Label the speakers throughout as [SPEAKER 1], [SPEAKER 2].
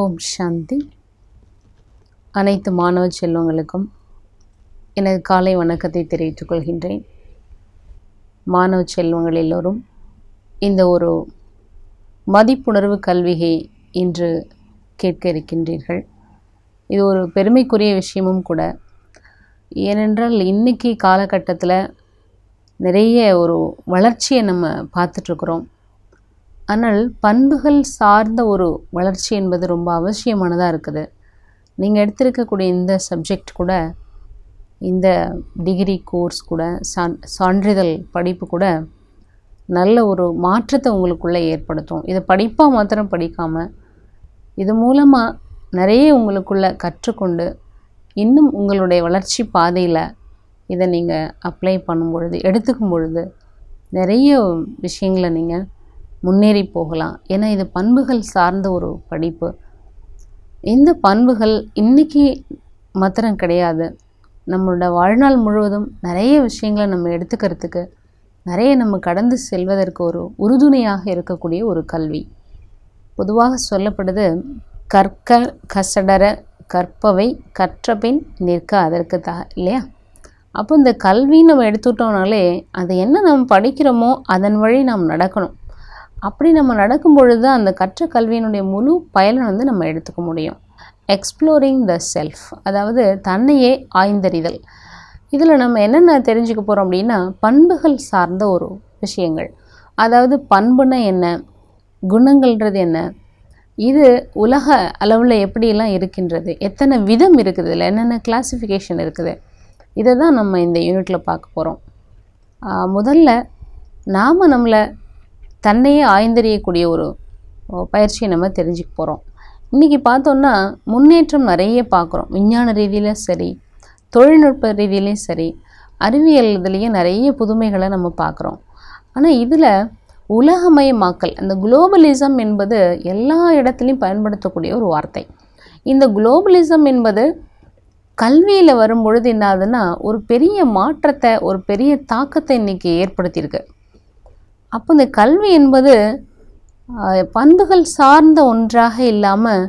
[SPEAKER 1] ஓம் சாந்தி அனைத்து மாணவ செல்வங்களுக்கும் எனது காலை வணக்கத்தை தெரிவித்துக் கொள்கின்றேன் மாணவ செல்வங்கள் எல்லோரும் இந்த ஒரு மதிப்புணர்வு கல்வியை இன்று கேட்க இருக்கின்றீர்கள் இது ஒரு பெருமைக்குரிய விஷயமும் கூட ஏனென்றால் இன்றைக்கி காலகட்டத்தில் நிறைய ஒரு வளர்ச்சியை நம்ம பார்த்துட்ருக்குறோம் ஆனால் பண்புகள் சார்ந்த ஒரு வளர்ச்சி என்பது ரொம்ப அவசியமானதாக இருக்குது நீங்கள் எடுத்திருக்கக்கூடிய இந்த சப்ஜெக்ட் கூட இந்த டிகிரி கோர்ஸ் கூட சான் சான்றிதழ் படிப்பு கூட நல்ல ஒரு மாற்றத்தை உங்களுக்குள்ளே ஏற்படுத்தும் இதை படிப்பாக மாத்திரம் படிக்காமல் இது மூலமாக நிறைய உங்களுக்குள்ளே கற்றுக்கொண்டு இன்னும் உங்களுடைய வளர்ச்சி பாதையில் இதை நீங்கள் அப்ளை பண்ணும் பொழுது எடுத்துக்கும் பொழுது நிறைய விஷயங்களை நீங்கள் முன்னேறி போகலாம் ஏன்னா இது பண்புகள் சார்ந்த ஒரு படிப்பு இந்த பண்புகள் இன்றைக்கி மாத்திரம் கிடையாது நம்மளோட வாழ்நாள் முழுவதும் நிறைய விஷயங்களை நம்ம எடுத்துக்கிறதுக்கு நிறைய நம்ம கடந்து செல்வதற்கு ஒரு உறுதுணையாக இருக்கக்கூடிய ஒரு கல்வி பொதுவாக சொல்லப்படுது கற்க கசடர கற்பவை கற்றபின் நிற்க அதற்கு த இல்லையா அப்போ இந்த கல்வின்னு நம்ம எடுத்துட்டோம்னாலே அது என்ன நம்ம படிக்கிறோமோ அதன் வழி நாம் நடக்கணும் அப்படி நம்ம நடக்கும் பொழுது அந்த கற்ற கல்வியினுடைய முழு பயனை வந்து நம்ம எடுத்துக்க முடியும் எக்ஸ்ப்ளோரிங் த செல்ஃப் அதாவது தன்னையே ஆய்ந்தறிதல் இதில் நம்ம என்னென்ன தெரிஞ்சுக்க போகிறோம் அப்படின்னா பண்புகள் சார்ந்த ஒரு விஷயங்கள் அதாவது பண்புனா என்ன குணங்கள்ன்றது என்ன இது உலக அளவில் எப்படியெல்லாம் இருக்கின்றது எத்தனை விதம் இருக்குது இதில் என்னென்ன கிளாஸிஃபிகேஷன் இருக்குது இதை தான் நம்ம இந்த யூனிட்டில் பார்க்க போகிறோம் முதல்ல நாம் நம்மளை தன்னையே ஆய்ந்தறியக்கூடிய ஒரு பயிற்சியை நம்ம தெரிஞ்சுக்க போகிறோம் இன்றைக்கி பார்த்தோன்னா முன்னேற்றம் நிறைய பார்க்குறோம் விஞ்ஞான ரீதியிலும் சரி தொழில்நுட்ப ரீதியிலையும் சரி அறிவியல் இதுலேயும் நிறைய புதுமைகளை நம்ம பார்க்குறோம் ஆனால் இதில் உலகமயமாக்கல் அந்த குளோபலிசம் என்பது எல்லா இடத்துலையும் பயன்படுத்தக்கூடிய ஒரு வார்த்தை இந்த குளோபலிசம் என்பது கல்வியில் வரும்பொழுது என்ன ஆகுதுன்னா ஒரு பெரிய மாற்றத்தை ஒரு பெரிய தாக்கத்தை இன்றைக்கி ஏற்படுத்தியிருக்கு அப்போ இந்த கல்வி என்பது பண்புகள் சார்ந்த ஒன்றாக இல்லாமல்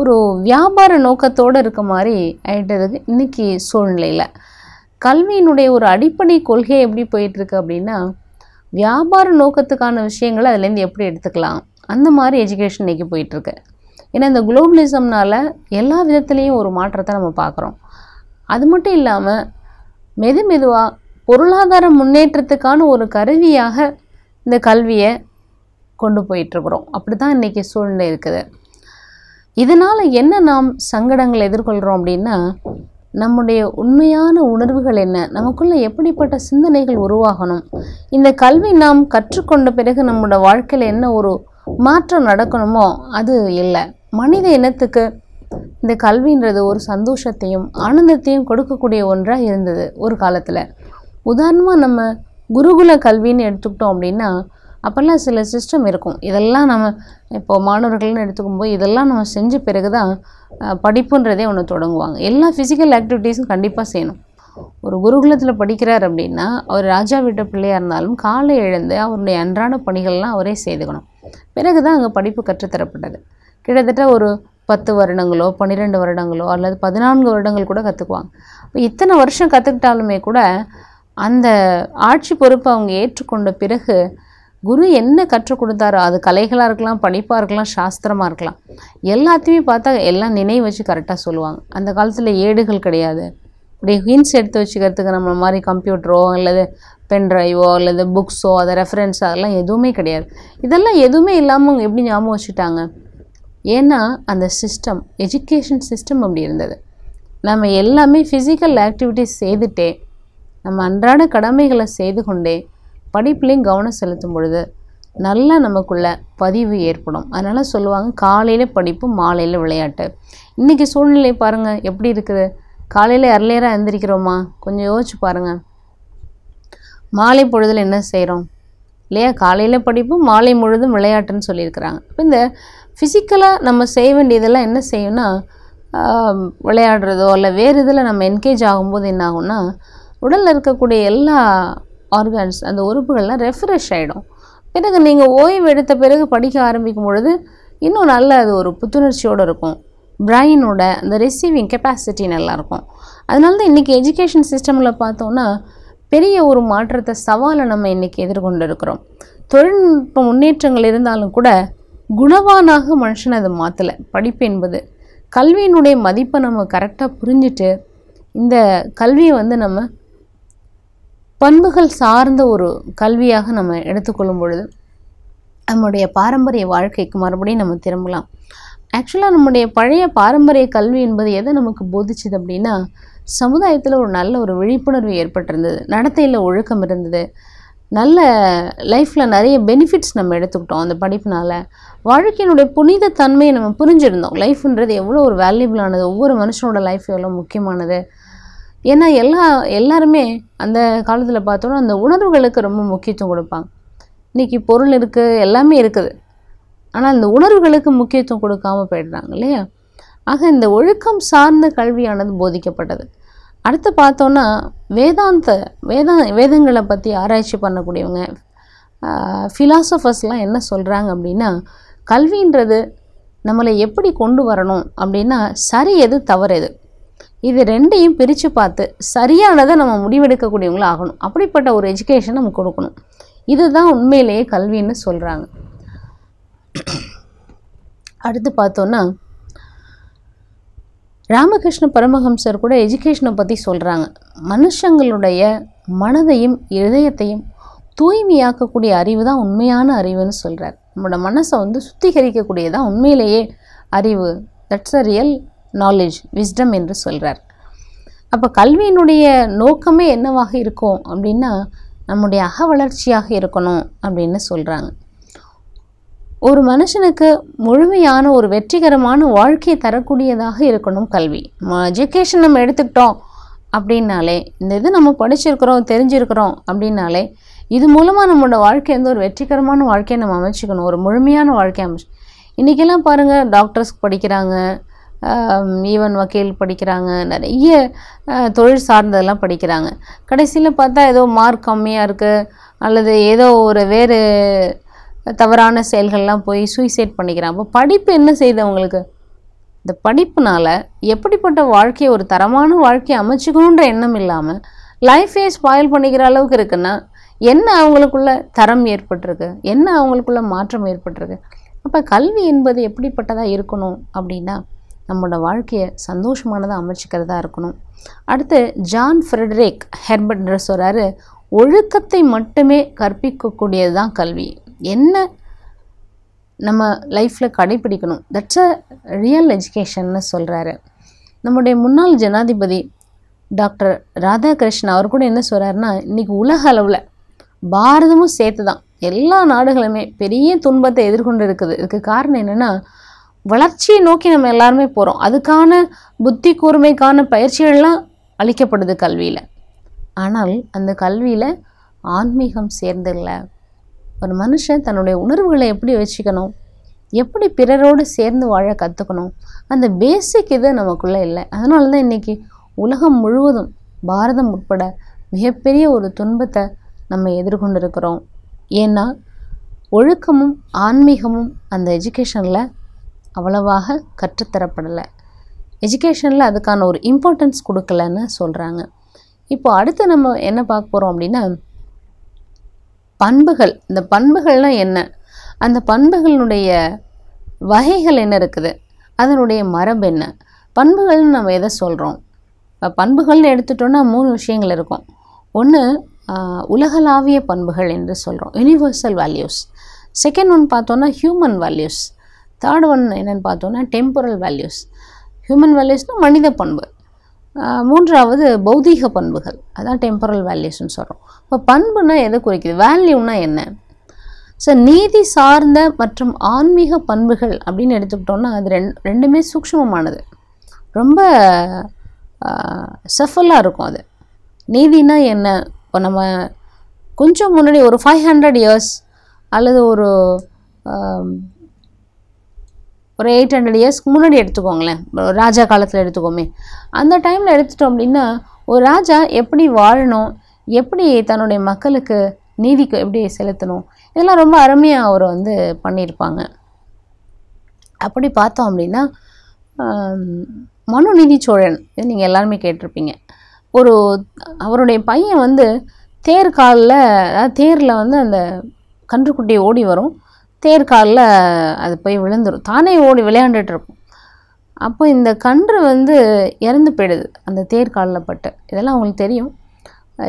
[SPEAKER 1] ஒரு வியாபார நோக்கத்தோடு இருக்க மாதிரி ஆகிட்டது இன்றைக்கி சூழ்நிலையில் கல்வியினுடைய ஒரு அடிப்படை கொள்கை எப்படி போயிட்டுருக்கு அப்படின்னா வியாபார நோக்கத்துக்கான விஷயங்களை அதுலேருந்து எப்படி எடுத்துக்கலாம் அந்த மாதிரி எஜுகேஷன் இன்றைக்கி போயிட்டுருக்கு ஏன்னா இந்த குளோபலிசம்னால் எல்லா விதத்துலேயும் ஒரு மாற்றத்தை நம்ம பார்க்குறோம் அது மட்டும் இல்லாமல் மெது மெதுவாக பொருளாதார முன்னேற்றத்துக்கான ஒரு கருவியாக இந்த கல்வியை கொண்டு போயிட்டுருக்குறோம் அப்படி தான் இன்றைக்கி சூழ்நிலை இருக்குது இதனால் என்ன நாம் சங்கடங்களை எதிர்கொள்கிறோம் அப்படின்னா நம்முடைய உண்மையான உணர்வுகள் என்ன நமக்குள்ள எப்படிப்பட்ட சிந்தனைகள் உருவாகணும் இந்த கல்வி நாம் கற்றுக்கொண்ட பிறகு நம்மளோட வாழ்க்கையில் என்ன ஒரு மாற்றம் நடக்கணுமோ அது இல்லை மனித இனத்துக்கு இந்த கல்வின்றது ஒரு சந்தோஷத்தையும் ஆனந்தத்தையும் கொடுக்கக்கூடிய ஒன்றாக இருந்தது ஒரு காலத்தில் உதாரணமாக நம்ம குருகுல கல்வின்னு எடுத்துக்கிட்டோம் அப்படின்னா அப்போல்லாம் சில சிஸ்டம் இருக்கும் இதெல்லாம் நம்ம இப்போ மாணவர்கள்னு எடுத்துக்கும்போது இதெல்லாம் நம்ம செஞ்ச பிறகு தான் படிப்புன்றதே ஒன்று தொடங்குவாங்க எல்லா ஃபிசிக்கல் ஆக்டிவிட்டீஸும் கண்டிப்பாக செய்யணும் ஒரு குருகுலத்தில் படிக்கிறார் அப்படின்னா அவர் ராஜா வீட்டு பிள்ளையாக இருந்தாலும் காலை எழுந்து அவருடைய அன்றாட பணிகள்லாம் அவரே செய்துக்கணும் பிறகு தான் அங்கே படிப்பு கற்றுத்தரப்பட்டது கிட்டத்தட்ட ஒரு பத்து வருடங்களோ பன்னிரெண்டு வருடங்களோ அல்லது பதினான்கு வருடங்கள் கூட கற்றுக்குவாங்க இப்போ இத்தனை வருஷம் கற்றுக்கிட்டாலுமே கூட அந்த ஆட்சி பொறுப்பை அவங்க ஏற்றுக்கொண்ட பிறகு குரு என்ன கற்றுக் கொடுத்தாரோ அது கலைகளாக இருக்கலாம் படிப்பாக இருக்கலாம் சாஸ்திரமாக இருக்கலாம் எல்லாத்தையுமே பார்த்தா எல்லாம் நினைவு வச்சு கரெக்டாக சொல்லுவாங்க அந்த காலத்தில் ஏடுகள் கிடையாது அப்படியே ஹின்ஸ் எடுத்து வச்சுக்கிறதுக்கு நம்ம மாதிரி கம்ப்யூட்டரோ அல்லது பென்ட்ரைவோ அல்லது புக்ஸோ அதை ரெஃபரன்ஸ் அதெல்லாம் எதுவுமே கிடையாது இதெல்லாம் எதுவுமே இல்லாமல் அவங்க எப்படி ஞாபகம் வச்சுட்டாங்க ஏன்னா அந்த சிஸ்டம் எஜுகேஷன் சிஸ்டம் அப்படி இருந்தது நம்ம எல்லாமே ஃபிசிக்கல் ஆக்டிவிட்டிஸ் செய்துட்டே நம்ம அன்றாட கடமைகளை செய்து கொண்டே படிப்புலேயும் கவனம் செலுத்தும் பொழுது நல்லா நமக்குள்ள பதிவு ஏற்படும் அதனால் சொல்லுவாங்க காலையில் படிப்பு மாலையில் விளையாட்டு இன்றைக்கி சூழ்நிலை பாருங்கள் எப்படி இருக்குது காலையில் அர்லியராக எழுந்திரிக்கிறோமா கொஞ்சம் யோசிச்சு பாருங்கள் மாலை பொழுதில் என்ன செய்கிறோம் இல்லையா காலையில் படிப்பு மாலை முழுதும் விளையாட்டுன்னு சொல்லியிருக்கிறாங்க இப்போ இந்த ஃபிசிக்கலாக நம்ம செய்ய வேண்டியதெல்லாம் என்ன செய்யணும்னா விளையாடுறதோ இல்லை வேறு இதில் நம்ம என்கேஜ் ஆகும்போது என்ன ஆகும்னா உடலில் இருக்கக்கூடிய எல்லா ஆர்கன்ஸ் அந்த உறுப்புகள்லாம் ரெஃப்ரெஷ் ஆகிடும் பிறகு நீங்கள் ஓய்வு எடுத்த பிறகு படிக்க ஆரம்பிக்கும் பொழுது இன்னும் நல்ல அது ஒரு புத்துணர்ச்சியோடு இருக்கும் பிரைனோட அந்த ரிசீவிங் கெப்பாசிட்டி நல்லாயிருக்கும் அதனால தான் இன்றைக்கி எஜுகேஷன் சிஸ்டமில் பார்த்தோன்னா பெரிய ஒரு மாற்றத்தை சவாலை நம்ம இன்றைக்கி எதிர்கொண்டு இருக்கிறோம் தொழில்நுட்ப முன்னேற்றங்கள் இருந்தாலும் கூட குணவானாக மனுஷன் அதை மாற்றலை படிப்பு என்பது கல்வியினுடைய மதிப்பை நம்ம கரெக்டாக புரிஞ்சுட்டு இந்த கல்வியை வந்து நம்ம பண்புகள் சார்ந்த ஒரு கல்வியாக நம்ம எடுத்துக்கொள்ளும் பொழுது நம்முடைய பாரம்பரிய வாழ்க்கைக்கு மறுபடியும் நம்ம திரும்பலாம் ஆக்சுவலாக நம்முடைய பழைய பாரம்பரிய கல்வி என்பது எதை நமக்கு போதிச்சுது அப்படின்னா சமுதாயத்தில் ஒரு நல்ல ஒரு விழிப்புணர்வு ஏற்பட்டிருந்தது நடத்தையில் ஒழுக்கம் இருந்தது நல்ல லைஃப்பில் நிறைய பெனிஃபிட்ஸ் நம்ம எடுத்துக்கிட்டோம் அந்த படிப்பினால் வாழ்க்கையினுடைய புனித தன்மையை நம்ம புரிஞ்சிருந்தோம் லைஃப்ன்றது எவ்வளோ ஒரு வேல்யூபிளானது ஒவ்வொரு மனுஷனோட லைஃப் எவ்வளோ முக்கியமானது ஏன்னா எல்லா எல்லாருமே அந்த காலத்தில் பார்த்தோன்னா அந்த உணர்வுகளுக்கு ரொம்ப முக்கியத்துவம் கொடுப்பாங்க இன்றைக்கி பொருள் இருக்குது எல்லாமே இருக்குது ஆனால் இந்த உணர்வுகளுக்கு முக்கியத்துவம் கொடுக்காமல் போயிடுறாங்க இல்லையா ஆக இந்த ஒழுக்கம் சார்ந்த கல்வியானது போதிக்கப்பட்டது அடுத்து பார்த்தோன்னா வேதாந்த வேதா வேதங்களை பற்றி ஆராய்ச்சி பண்ணக்கூடியவங்க ஃபிலாசபர்ஸ்லாம் என்ன சொல்கிறாங்க அப்படின்னா கல்வின்றது நம்மளை எப்படி கொண்டு வரணும் அப்படின்னா சரி எது தவறு எது இது ரெண்டையும் பிரித்து பார்த்து சரியானதை நம்ம முடிவெடுக்கக்கூடியவங்களும் ஆகணும் அப்படிப்பட்ட ஒரு எஜுகேஷன் நம்ம கொடுக்கணும் இதுதான் உண்மையிலேயே கல்வின்னு சொல்கிறாங்க அடுத்து பார்த்தோன்னா ராமகிருஷ்ண பரமஹம்சர் கூட எஜுகேஷனை பற்றி சொல்கிறாங்க மனுஷங்களுடைய மனதையும் இதயத்தையும் தூய்மையாக்கக்கூடிய அறிவு தான் உண்மையான அறிவுன்னு சொல்கிறார் நம்மளோட மனசை வந்து சுத்திகரிக்கக்கூடியதான் உண்மையிலேயே அறிவு that's a real knowledge wisdom என்று சொல்கிறார் அப்போ கல்வியினுடைய நோக்கமே என்னவாக இருக்கும் அப்படின்னா நம்முடைய அக வளர்ச்சியாக இருக்கணும் அப்படின்னு சொல்கிறாங்க ஒரு மனுஷனுக்கு முழுமையான ஒரு வெற்றிகரமான வாழ்க்கையை தரக்கூடியதாக இருக்கணும் கல்வி எஜுகேஷன் நம்ம எடுத்துக்கிட்டோம் அப்படின்னாலே இந்த இது நம்ம படிச்சிருக்கிறோம் தெரிஞ்சிருக்கிறோம் அப்படின்னாலே இது மூலமாக நம்மளோட வாழ்க்கை வந்து ஒரு வெற்றிகரமான வாழ்க்கையை நம்ம அமைச்சுக்கணும் ஒரு முழுமையான வாழ்க்கையை அமைச்சு இன்றைக்கெல்லாம் பாருங்கள் டாக்டர்ஸ்க்கு படிக்கிறாங்க ஈவன் வக்கீல் படிக்கிறாங்க நிறைய தொழில் சார்ந்ததெல்லாம் படிக்கிறாங்க கடைசியில் பார்த்தா ஏதோ மார்க் கம்மியாக இருக்குது அல்லது ஏதோ ஒரு வேறு தவறான செயல்கள்லாம் போய் சூசைட் பண்ணிக்கிறாங்க அப்போ படிப்பு என்ன செய்யுது அவங்களுக்கு இந்த படிப்புனால் எப்படிப்பட்ட வாழ்க்கையை ஒரு தரமான வாழ்க்கையை அமைச்சுக்கணுன்ற எண்ணம் இல்லாமல் லைஃபே ஸ்பாயில் பண்ணிக்கிற அளவுக்கு இருக்குன்னா என்ன அவங்களுக்குள்ள தரம் ஏற்பட்டிருக்கு என்ன அவங்களுக்குள்ள மாற்றம் ஏற்பட்டிருக்கு அப்போ கல்வி என்பது எப்படிப்பட்டதாக இருக்கணும் அப்படின்னா நம்மளோட வாழ்க்கையை சந்தோஷமானதாக அமைச்சிக்கிறதா இருக்கணும் அடுத்து ஜான் ஃப்ரெட்ரிக் ஹெர்பர்ட்ன்ற சொல்கிறாரு ஒழுக்கத்தை மட்டுமே கற்பிக்கக்கூடியது தான் கல்வி என்ன நம்ம லைஃப்பில் கடைபிடிக்கணும் தட்ஸ் அ ரியல் எஜுகேஷன் சொல்கிறாரு நம்முடைய முன்னாள் ஜனாதிபதி டாக்டர் ராதாகிருஷ்ணன் அவர் கூட என்ன சொல்கிறாருன்னா இன்றைக்கி உலக அளவில் பாரதமும் சேர்த்து தான் எல்லா நாடுகளுமே பெரிய துன்பத்தை எதிர்கொண்டு இருக்குது இதுக்கு காரணம் என்னென்னா வளர்ச்சியை நோக்கி நம்ம எல்லாருமே போகிறோம் அதுக்கான புத்தி கூர்மைக்கான பயிற்சிகள்லாம் அளிக்கப்படுது கல்வியில் ஆனால் அந்த கல்வியில் ஆன்மீகம் சேர்ந்தில்லை ஒரு மனுஷன் தன்னுடைய உணர்வுகளை எப்படி வச்சுக்கணும் எப்படி பிறரோடு சேர்ந்து வாழ கற்றுக்கணும் அந்த பேசிக் இது நமக்குள்ளே இல்லை அதனால தான் இன்றைக்கி உலகம் முழுவதும் பாரதம் உட்பட மிகப்பெரிய ஒரு துன்பத்தை நம்ம எதிர்கொண்டு இருக்கிறோம் ஏன்னா ஒழுக்கமும் ஆன்மீகமும் அந்த எஜுகேஷனில் அவ்வளவாக கற்றுத்தரப்படலை எஜுகேஷனில் அதுக்கான ஒரு இம்பார்ட்டன்ஸ் கொடுக்கலன்னு சொல்கிறாங்க இப்போது அடுத்து நம்ம என்ன பார்க்க போகிறோம் அப்படின்னா பண்புகள் இந்த பண்புகள்னால் என்ன அந்த பண்புகளினுடைய வகைகள் என்ன இருக்குது அதனுடைய மரபு என்ன பண்புகள்னு நம்ம எதை சொல்கிறோம் இப்போ பண்புகள்னு எடுத்துட்டோன்னா மூணு விஷயங்கள் இருக்கும் ஒன்று உலகளாவிய பண்புகள் என்று சொல்கிறோம் யூனிவர்சல் வேல்யூஸ் செகண்ட் ஒன் பார்த்தோன்னா ஹியூமன் வேல்யூஸ் தேர்ட் ஒன் என்னென்னு பார்த்தோன்னா டெம்பரல் வேல்யூஸ் ஹியூமன் வேல்யூஸ்னால் மனித பண்பு மூன்றாவது பௌதீக பண்புகள் அதான் டெம்பரல் வேல்யூஸ்னு சொல்கிறோம் இப்போ பண்புனா எதை குறிக்குது வேல்யூனா என்ன ஸோ நீதி சார்ந்த மற்றும் ஆன்மீக பண்புகள் அப்படின்னு எடுத்துக்கிட்டோம்னா அது ரெண் ரெண்டுமே சூக்ஷ்மமானது ரொம்ப சஃபலாக இருக்கும் அது நீதினா என்ன இப்போ நம்ம கொஞ்சம் முன்னாடி ஒரு ஃபைவ் ஹண்ட்ரட் இயர்ஸ் அல்லது ஒரு ஒரு எயிட் ஹண்ட்ரட் இயர்ஸ்க்கு முன்னாடி எடுத்துக்கோங்களேன் ராஜா காலத்தில் எடுத்துக்கோமே அந்த டைமில் எடுத்துட்டோம் அப்படின்னா ஒரு ராஜா எப்படி வாழணும் எப்படி தன்னுடைய மக்களுக்கு நீதிக்கு எப்படி செலுத்தணும் இதெல்லாம் ரொம்ப அருமையாக அவரை வந்து பண்ணியிருப்பாங்க அப்படி பார்த்தோம் அப்படின்னா மனுநீதி சோழன் இது நீங்கள் எல்லாருமே கேட்டிருப்பீங்க ஒரு அவருடைய பையன் வந்து தேர் காலில் தேரில் வந்து அந்த கன்றுக்குட்டியை ஓடி வரும் தேர்காலில் அது போய் விழுந்துடும் தானே ஓடி விளையாண்டுட்டு இருக்கும் அப்போ இந்த கன்று வந்து இறந்து போயிடுது அந்த தேர்காலில் பட்டு இதெல்லாம் அவங்களுக்கு தெரியும்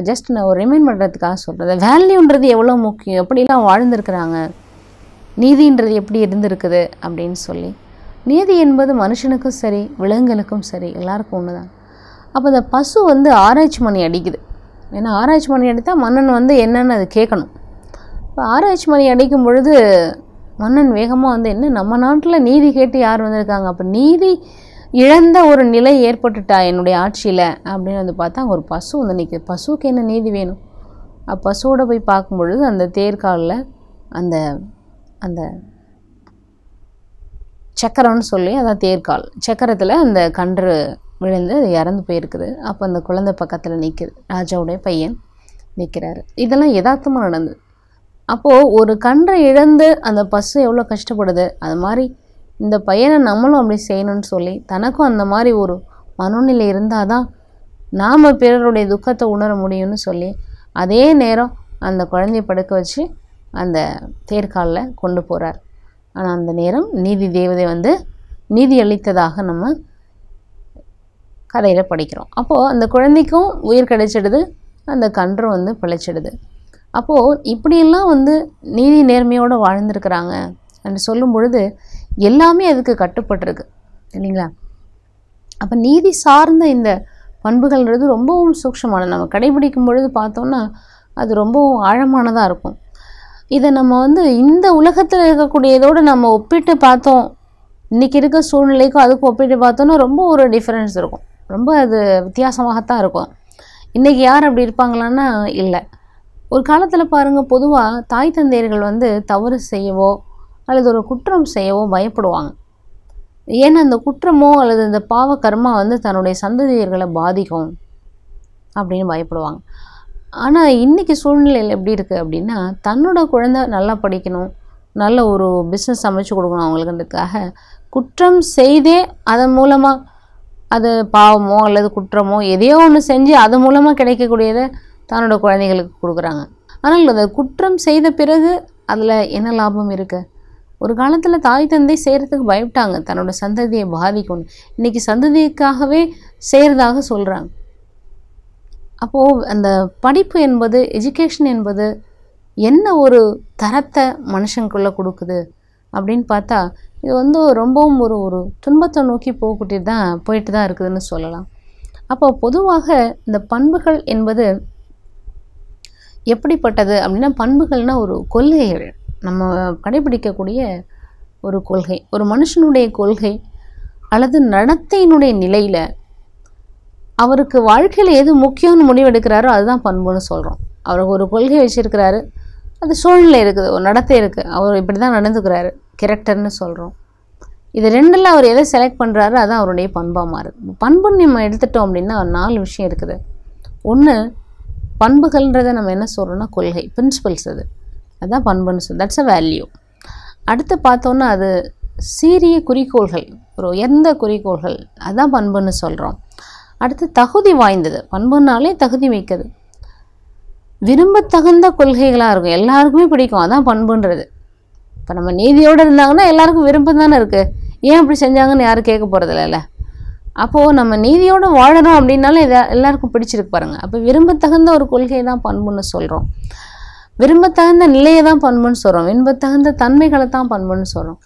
[SPEAKER 1] ஜஸ்ட் நான் ஒரு ரிமைண்ட் பண்ணுறதுக்காக சொல்கிறேன் வேல்யூன்றது எவ்வளோ முக்கியம் எப்படிலாம் வாழ்ந்துருக்குறாங்க நீதின்றது எப்படி இருந்திருக்குது அப்படின்னு சொல்லி நீதி என்பது மனுஷனுக்கும் சரி விலங்குகளுக்கும் சரி எல்லாருக்கும் ஒன்று தான் அப்போ இந்த பசு வந்து ஆராய்ச்சி மணி அடிக்குது ஏன்னா ஆராய்ச்சி மணி அடித்தால் மன்னன் வந்து என்னென்னு அது கேட்கணும் இப்போ ஆராய்ச்சி மணி அடிக்கும் பொழுது மன்னன் வேகமாக வந்து என்ன நம்ம நாட்டில் நீதி கேட்டு யார் வந்திருக்காங்க அப்போ நீதி இழந்த ஒரு நிலை ஏற்பட்டுட்டா என்னுடைய ஆட்சியில் அப்படின்னு வந்து பார்த்தா ஒரு பசு வந்து நிற்கிது பசுவுக்கு என்ன நீதி வேணும் பசுவோடு போய் பார்க்கும் பொழுது அந்த தேர்காலில் அந்த அந்த சக்கரம்னு சொல்லி அதான் தேர்கால் சக்கரத்தில் அந்த கன்று விழுந்து அது இறந்து போயிருக்குது அப்போ அந்த குழந்தை பக்கத்தில் நிற்குது ராஜாவுடைய பையன் நிற்கிறாரு இதெல்லாம் யதார்த்தமாக நடந்தது அப்போது ஒரு கன்றை இழந்து அந்த பசு எவ்வளோ கஷ்டப்படுது அது மாதிரி இந்த பையனை நம்மளும் அப்படி செய்யணும்னு சொல்லி தனக்கும் அந்த மாதிரி ஒரு மனநிலை இருந்தால் தான் நாம் பிறருடைய துக்கத்தை உணர முடியும்னு சொல்லி அதே நேரம் அந்த குழந்தைய படுக்க வச்சு அந்த தேர்காலில் கொண்டு போகிறார் ஆனால் அந்த நேரம் நீதி தேவதை வந்து நீதி அளித்ததாக நம்ம கதையில் படிக்கிறோம் அப்போது அந்த குழந்தைக்கும் உயிர் கிடைச்சிடுது அந்த கன்று வந்து பிழைச்சிடுது அப்போது இப்படியெல்லாம் வந்து நீதி நேர்மையோடு வாழ்ந்துருக்கிறாங்க என்று சொல்லும் பொழுது எல்லாமே அதுக்கு கட்டுப்பட்டிருக்கு இல்லைங்களா அப்போ நீதி சார்ந்த இந்த பண்புகள்ன்றது ரொம்பவும் சூக்ஷமானது நம்ம கடைபிடிக்கும் பொழுது பார்த்தோம்னா அது ரொம்பவும் ஆழமானதாக இருக்கும் இதை நம்ம வந்து இந்த உலகத்தில் இருக்கக்கூடியதோடு நம்ம ஒப்பிட்டு பார்த்தோம் இன்றைக்கி இருக்க சூழ்நிலைக்கும் அதுக்கும் ஒப்பிட்டு பார்த்தோன்னா ரொம்ப ஒரு டிஃப்ரென்ஸ் இருக்கும் ரொம்ப அது வித்தியாசமாகத்தான் இருக்கும் இன்றைக்கி யார் அப்படி இருப்பாங்களான்னா இல்லை ஒரு காலத்தில் பாருங்கள் பொதுவாக தாய் தந்தையர்கள் வந்து தவறு செய்யவோ அல்லது ஒரு குற்றம் செய்யவோ பயப்படுவாங்க ஏன்னா அந்த குற்றமோ அல்லது இந்த பாவ கர்மா வந்து தன்னுடைய சந்ததியர்களை பாதிக்கும் அப்படின்னு பயப்படுவாங்க ஆனால் இன்றைக்கி சூழ்நிலையில் எப்படி இருக்குது அப்படின்னா தன்னோட குழந்தை நல்லா படிக்கணும் நல்ல ஒரு பிஸ்னஸ் அமைச்சு கொடுக்கணும் அவங்களுக்குன்றதுக்காக குற்றம் செய்தே அதன் மூலமாக அது பாவமோ அல்லது குற்றமோ எதையோ ஒன்று செஞ்சு அது மூலமாக கிடைக்கக்கூடியதை தன்னோட குழந்தைகளுக்கு கொடுக்குறாங்க ஆனால் அந்த குற்றம் செய்த பிறகு அதில் என்ன லாபம் இருக்குது ஒரு காலத்தில் தாய் தந்தை செய்கிறதுக்கு பயப்பட்டாங்க தன்னோட சந்ததியை பாதிக்கணும் இன்றைக்கி சந்ததிக்காகவே செய்கிறதாக சொல்கிறாங்க அப்போது அந்த படிப்பு என்பது எஜுகேஷன் என்பது என்ன ஒரு தரத்தை மனுஷனுக்குள்ளே கொடுக்குது அப்படின்னு பார்த்தா இது வந்து ரொம்பவும் ஒரு ஒரு துன்பத்தை நோக்கி போகக்கூட்டி தான் போயிட்டு தான் இருக்குதுன்னு சொல்லலாம் அப்போ பொதுவாக இந்த பண்புகள் என்பது எப்படிப்பட்டது அப்படின்னா பண்புகள்னால் ஒரு கொள்கைகள் நம்ம கடைபிடிக்கக்கூடிய ஒரு கொள்கை ஒரு மனுஷனுடைய கொள்கை அல்லது நடத்தையினுடைய நிலையில் அவருக்கு வாழ்க்கையில் எது முக்கியம்னு முடிவெடுக்கிறாரோ அதுதான் பண்புன்னு சொல்கிறோம் அவருக்கு ஒரு கொள்கை வச்சுருக்கிறாரு அது சூழ்நிலை இருக்குது ஒரு நடத்தை இருக்குது அவர் இப்படி தான் நடந்துக்கிறாரு கேரக்டர்னு சொல்கிறோம் இது ரெண்டில் அவர் எதை செலக்ட் பண்ணுறாரு அதுதான் அவருடைய பண்பாக மாறுது பண்புன்னு நம்ம எடுத்துட்டோம் அப்படின்னா நாலு விஷயம் இருக்குது ஒன்று பண்புகள்ன்றதை நம்ம என்ன சொல்கிறோம்னா கொள்கை பிரின்சிபல்ஸ் அது அதுதான் பண்புன்னு சொல் தட்ஸ் அ வேல்யூ அடுத்து பார்த்தோன்னா அது சீரிய குறிக்கோள்கள் ஒரு உயர்ந்த குறிக்கோள்கள் அதுதான் பண்புன்னு சொல்கிறோம் அடுத்து தகுதி வாய்ந்தது பண்புனாலே தகுதி மிக்கது விரும்பத்தகுந்த கொள்கைகளாக இருக்கும் எல்லாருக்குமே பிடிக்கும் அதான் பண்புன்றது இப்போ நம்ம நீதியோடு இருந்தாங்கன்னா எல்லாருக்கும் விரும்பம் தானே இருக்குது ஏன் அப்படி செஞ்சாங்கன்னு யாரும் கேட்க போகிறதில்ல அப்போது நம்ம நீதியோடு வாழறோம் அப்படின்னாலும் எதா எல்லாருக்கும் பிடிச்சிருக்கு பாருங்கள் அப்போ விரும்பத்தகுந்த ஒரு கொள்கையை தான் பண்புன்னு சொல்கிறோம் விரும்பத்தகுந்த நிலையை தான் பண்புன்னு சொல்கிறோம் விரும்பத்தகுந்த தன்மைகளை தான் பண்புன்னு சொல்கிறோம்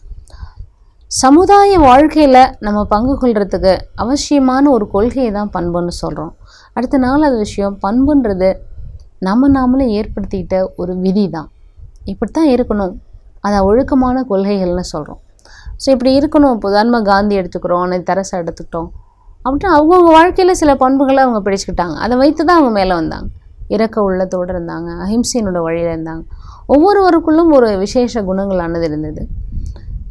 [SPEAKER 1] சமுதாய வாழ்க்கையில் நம்ம பங்கு கொள்கிறதுக்கு அவசியமான ஒரு கொள்கையை தான் பண்புன்னு சொல்கிறோம் அடுத்த நாலாவது விஷயம் பண்புன்றது நம்ம நாமளே ஏற்படுத்திக்கிட்ட ஒரு விதி தான் இப்படி தான் இருக்கணும் அதை ஒழுக்கமான கொள்கைகள்னு சொல்கிறோம் ஸோ இப்படி இருக்கணும் இப்போ உதாரணமாக காந்தி எடுத்துக்கிறோம் தரசை எடுத்துக்கிட்டோம் அப்படின்னு அவங்கவுங்க வாழ்க்கையில் சில பண்புகளை அவங்க பிடிச்சிக்கிட்டாங்க அதை வைத்து தான் அவங்க மேலே வந்தாங்க இறக்க உள்ளத்தோடு இருந்தாங்க அஹிம்சையினோட வழியில் இருந்தாங்க ஒவ்வொருவருக்குள்ளும் ஒரு விசேஷ குணங்களானது இருந்தது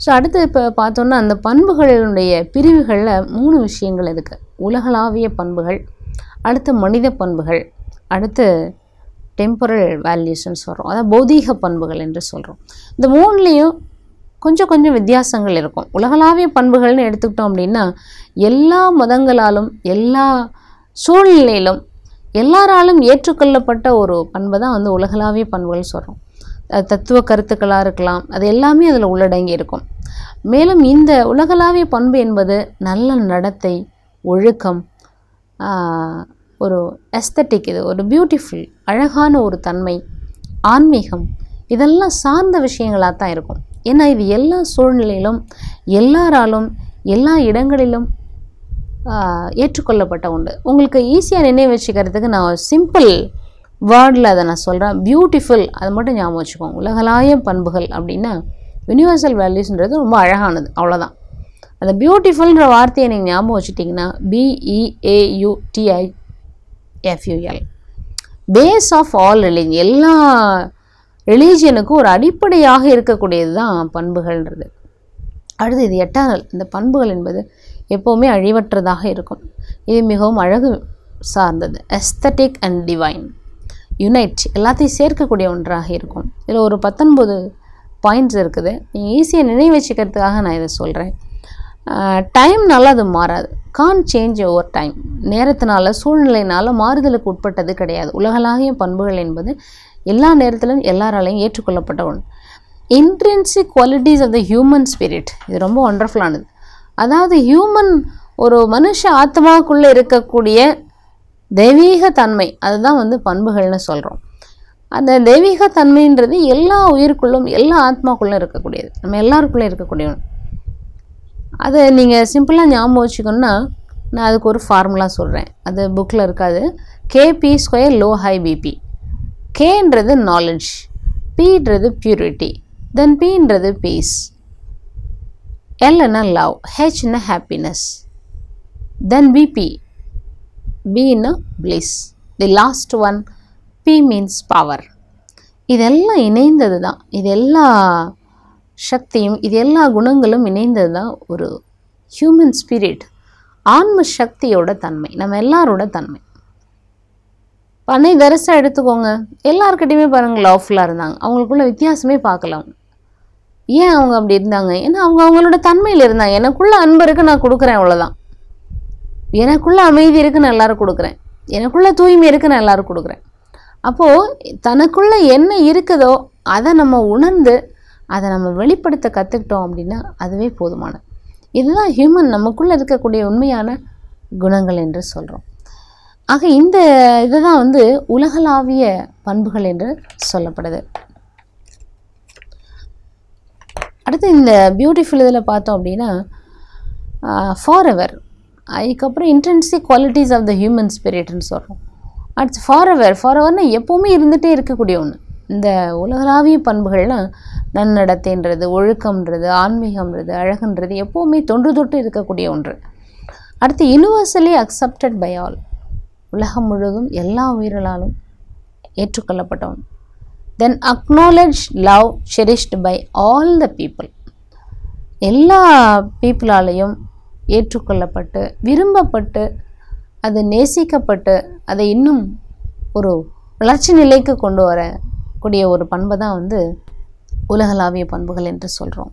[SPEAKER 1] ஸோ அடுத்து இப்போ பார்த்தோன்னா அந்த பண்புகளினுடைய பிரிவுகளில் மூணு விஷயங்கள் இருக்குது உலகளாவிய பண்புகள் அடுத்து மனித பண்புகள் அடுத்து டெம்பரல் வேல்யூஸ்ன்னு சொல்கிறோம் அதாவது பௌதீக பண்புகள் என்று சொல்கிறோம் இந்த மூணுலேயும் கொஞ்சம் கொஞ்சம் வித்தியாசங்கள் இருக்கும் உலகளாவிய பண்புகள்னு எடுத்துக்கிட்டோம் அப்படின்னா எல்லா மதங்களாலும் எல்லா சூழ்நிலையிலும் எல்லாராலும் ஏற்றுக்கொள்ளப்பட்ட ஒரு பண்பை தான் வந்து உலகளாவிய பண்புகள் சொல்கிறோம் தத்துவ கருத்துக்களாக இருக்கலாம் அது எல்லாமே அதில் உள்ளடங்கி இருக்கும் மேலும் இந்த உலகளாவிய பண்பு என்பது நல்ல நடத்தை ஒழுக்கம் ஒரு எஸ்தட்டிக் இது ஒரு பியூட்டிஃபுல் அழகான ஒரு தன்மை ஆன்மீகம் இதெல்லாம் சார்ந்த விஷயங்களாக தான் இருக்கும் ஏன்னா இது எல்லா சூழ்நிலையிலும் எல்லாராலும் எல்லா இடங்களிலும் ஏற்றுக்கொள்ளப்பட்ட உண்டு உங்களுக்கு ஈஸியாக நினைவு வச்சுக்கிறதுக்கு நான் சிம்பிள் வேர்டில் அதை நான் சொல்கிறேன் பியூட்டிஃபுல் அதை மட்டும் ஞாபகம் வச்சுக்கோங்க உலகளாய பண்புகள் அப்படின்னா யூனிவர்சல் வேல்யூஸ்ன்றது ரொம்ப அழகானது அவ்வளோதான் அந்த பியூட்டிஃபுல்ன்ற வார்த்தையை நீங்கள் ஞாபகம் வச்சுட்டிங்கன்னா B E A U T I F U L base of all religion எல்லா ரிலீஜியனுக்கு ஒரு அடிப்படையாக இருக்கக்கூடியது தான் பண்புகள்ன்றது அடுத்து இது எட்டாதல் இந்த பண்புகள் என்பது எப்போவுமே அழிவற்றதாக இருக்கும் இது மிகவும் அழகு சார்ந்தது எஸ்தட்டிக் அண்ட் டிவைன் யுனைட் எல்லாத்தையும் சேர்க்கக்கூடிய ஒன்றாக இருக்கும் இதில் ஒரு பத்தொன்பது பாயிண்ட்ஸ் இருக்குது நீங்கள் ஈஸியாக நினைவு வச்சுக்கிறதுக்காக நான் இதை சொல்கிறேன் டைம்னால அது மாறாது கான் சேஞ்ச் ஓவர் டைம் நேரத்தினால சூழ்நிலையினால் மாறுதலுக்கு உட்பட்டது கிடையாது உலகளாகிய பண்புகள் என்பது எல்லா நேரத்திலும் எல்லாராலையும் ஏற்றுக்கொள்ளப்பட்ட ஒன்று intrinsic qualities of the human spirit இது ரொம்ப ஒண்டர்ஃபுல்லானது அதாவது ஹியூமன் ஒரு மனுஷ ஆத்மாக்குள்ளே இருக்கக்கூடிய தெய்வீக தன்மை அதுதான் வந்து பண்புகள்னு சொல்கிறோம் அந்த தெய்வீக தன்மைன்றது எல்லா உயிருக்குள்ளும் எல்லா ஆத்மாக்குள்ளே இருக்கக்கூடியது நம்ம எல்லாருக்குள்ளே இருக்கக்கூடிய ஒன்று அதை நீங்கள் சிம்பிளாக ஞாபகம் வச்சுக்கணுன்னா நான் அதுக்கு ஒரு ஃபார்முலா சொல்கிறேன் அது புக்கில் இருக்காது K P square low high P P கேன்றது நாலெட்ஜ் பீன்றது பியூரிட்டி தென் பீன்றது பீஸ் எல்னா லவ் ஹெச்னா ஹாப்பினஸ் தென் பிபி பீன்னு bliss the last one P means power இதெல்லாம் இணைந்தது தான் இது எல்லா சக்தியும் இது எல்லா குணங்களும் இணைந்தது தான் ஒரு ஹியூமன் ஸ்பிரிட் ஆன்ம சக்தியோட தன்மை நம்ம எல்லாரோட தன்மை பண்ணி தரிசாக எடுத்துக்கோங்க எல்லாருக்கிட்டையுமே பாருங்கள் லவ்ஃபுல்லாக இருந்தாங்க அவங்களுக்குள்ள வித்தியாசமே பார்க்கலாம் ஏன் அவங்க அப்படி இருந்தாங்க ஏன்னா அவங்க அவங்களோட தன்மையில் இருந்தாங்க எனக்குள்ளே அன்பு இருக்குது நான் கொடுக்குறேன் அவ்வளோதான் எனக்குள்ளே அமைதி இருக்குது நான் எல்லோரும் கொடுக்குறேன் எனக்குள்ளே தூய்மை இருக்குது நான் எல்லோரும் கொடுக்குறேன் அப்போது தனக்குள்ளே என்ன இருக்குதோ அதை நம்ம உணர்ந்து அதை நம்ம வெளிப்படுத்த கற்றுக்கிட்டோம் அப்படின்னா அதுவே போதுமானது இதுதான் ஹியூமன் நமக்குள்ளே இருக்கக்கூடிய உண்மையான குணங்கள் என்று சொல்கிறோம் ஆக இந்த இதை தான் வந்து உலகளாவிய பண்புகள் என்று சொல்லப்படுது அடுத்து இந்த பியூட்டிஃபுல் இதில் பார்த்தோம் அப்படின்னா ஃபார் எவர் அதுக்கப்புறம் intensive qualities of the human ஸ்பிரிட்னு சொல்கிறோம் அடுத்து ஃபார் எவர் ஃபார் எவர்னால் எப்போவுமே இருந்துகிட்டே இருக்கக்கூடிய ஒன்று இந்த உலகளாவிய பண்புகள்லாம் நன்னடத்தைன்றது ஒழுக்கம்ன்றது ஆன்மீகம்ன்றது அழகுன்றது எப்போவுமே தொன்று தொட்டு இருக்கக்கூடிய ஒன்று அடுத்து யூனிவர்சலி அக்செப்டட் பை ஆல் உலகம் முழுவதும் எல்லா உயிர்களாலும் ஏற்றுக்கொள்ளப்பட்டவன் then acknowledged love cherished by all the people எல்லா பீப்புளாலையும் ஏற்றுக்கொள்ளப்பட்டு விரும்பப்பட்டு அது நேசிக்கப்பட்டு அதை இன்னும் ஒரு வளர்ச்சி நிலைக்கு கொண்டு வரக்கூடிய ஒரு பண்பை தான் வந்து உலகளாவிய பண்புகள் என்று சொல்கிறோம்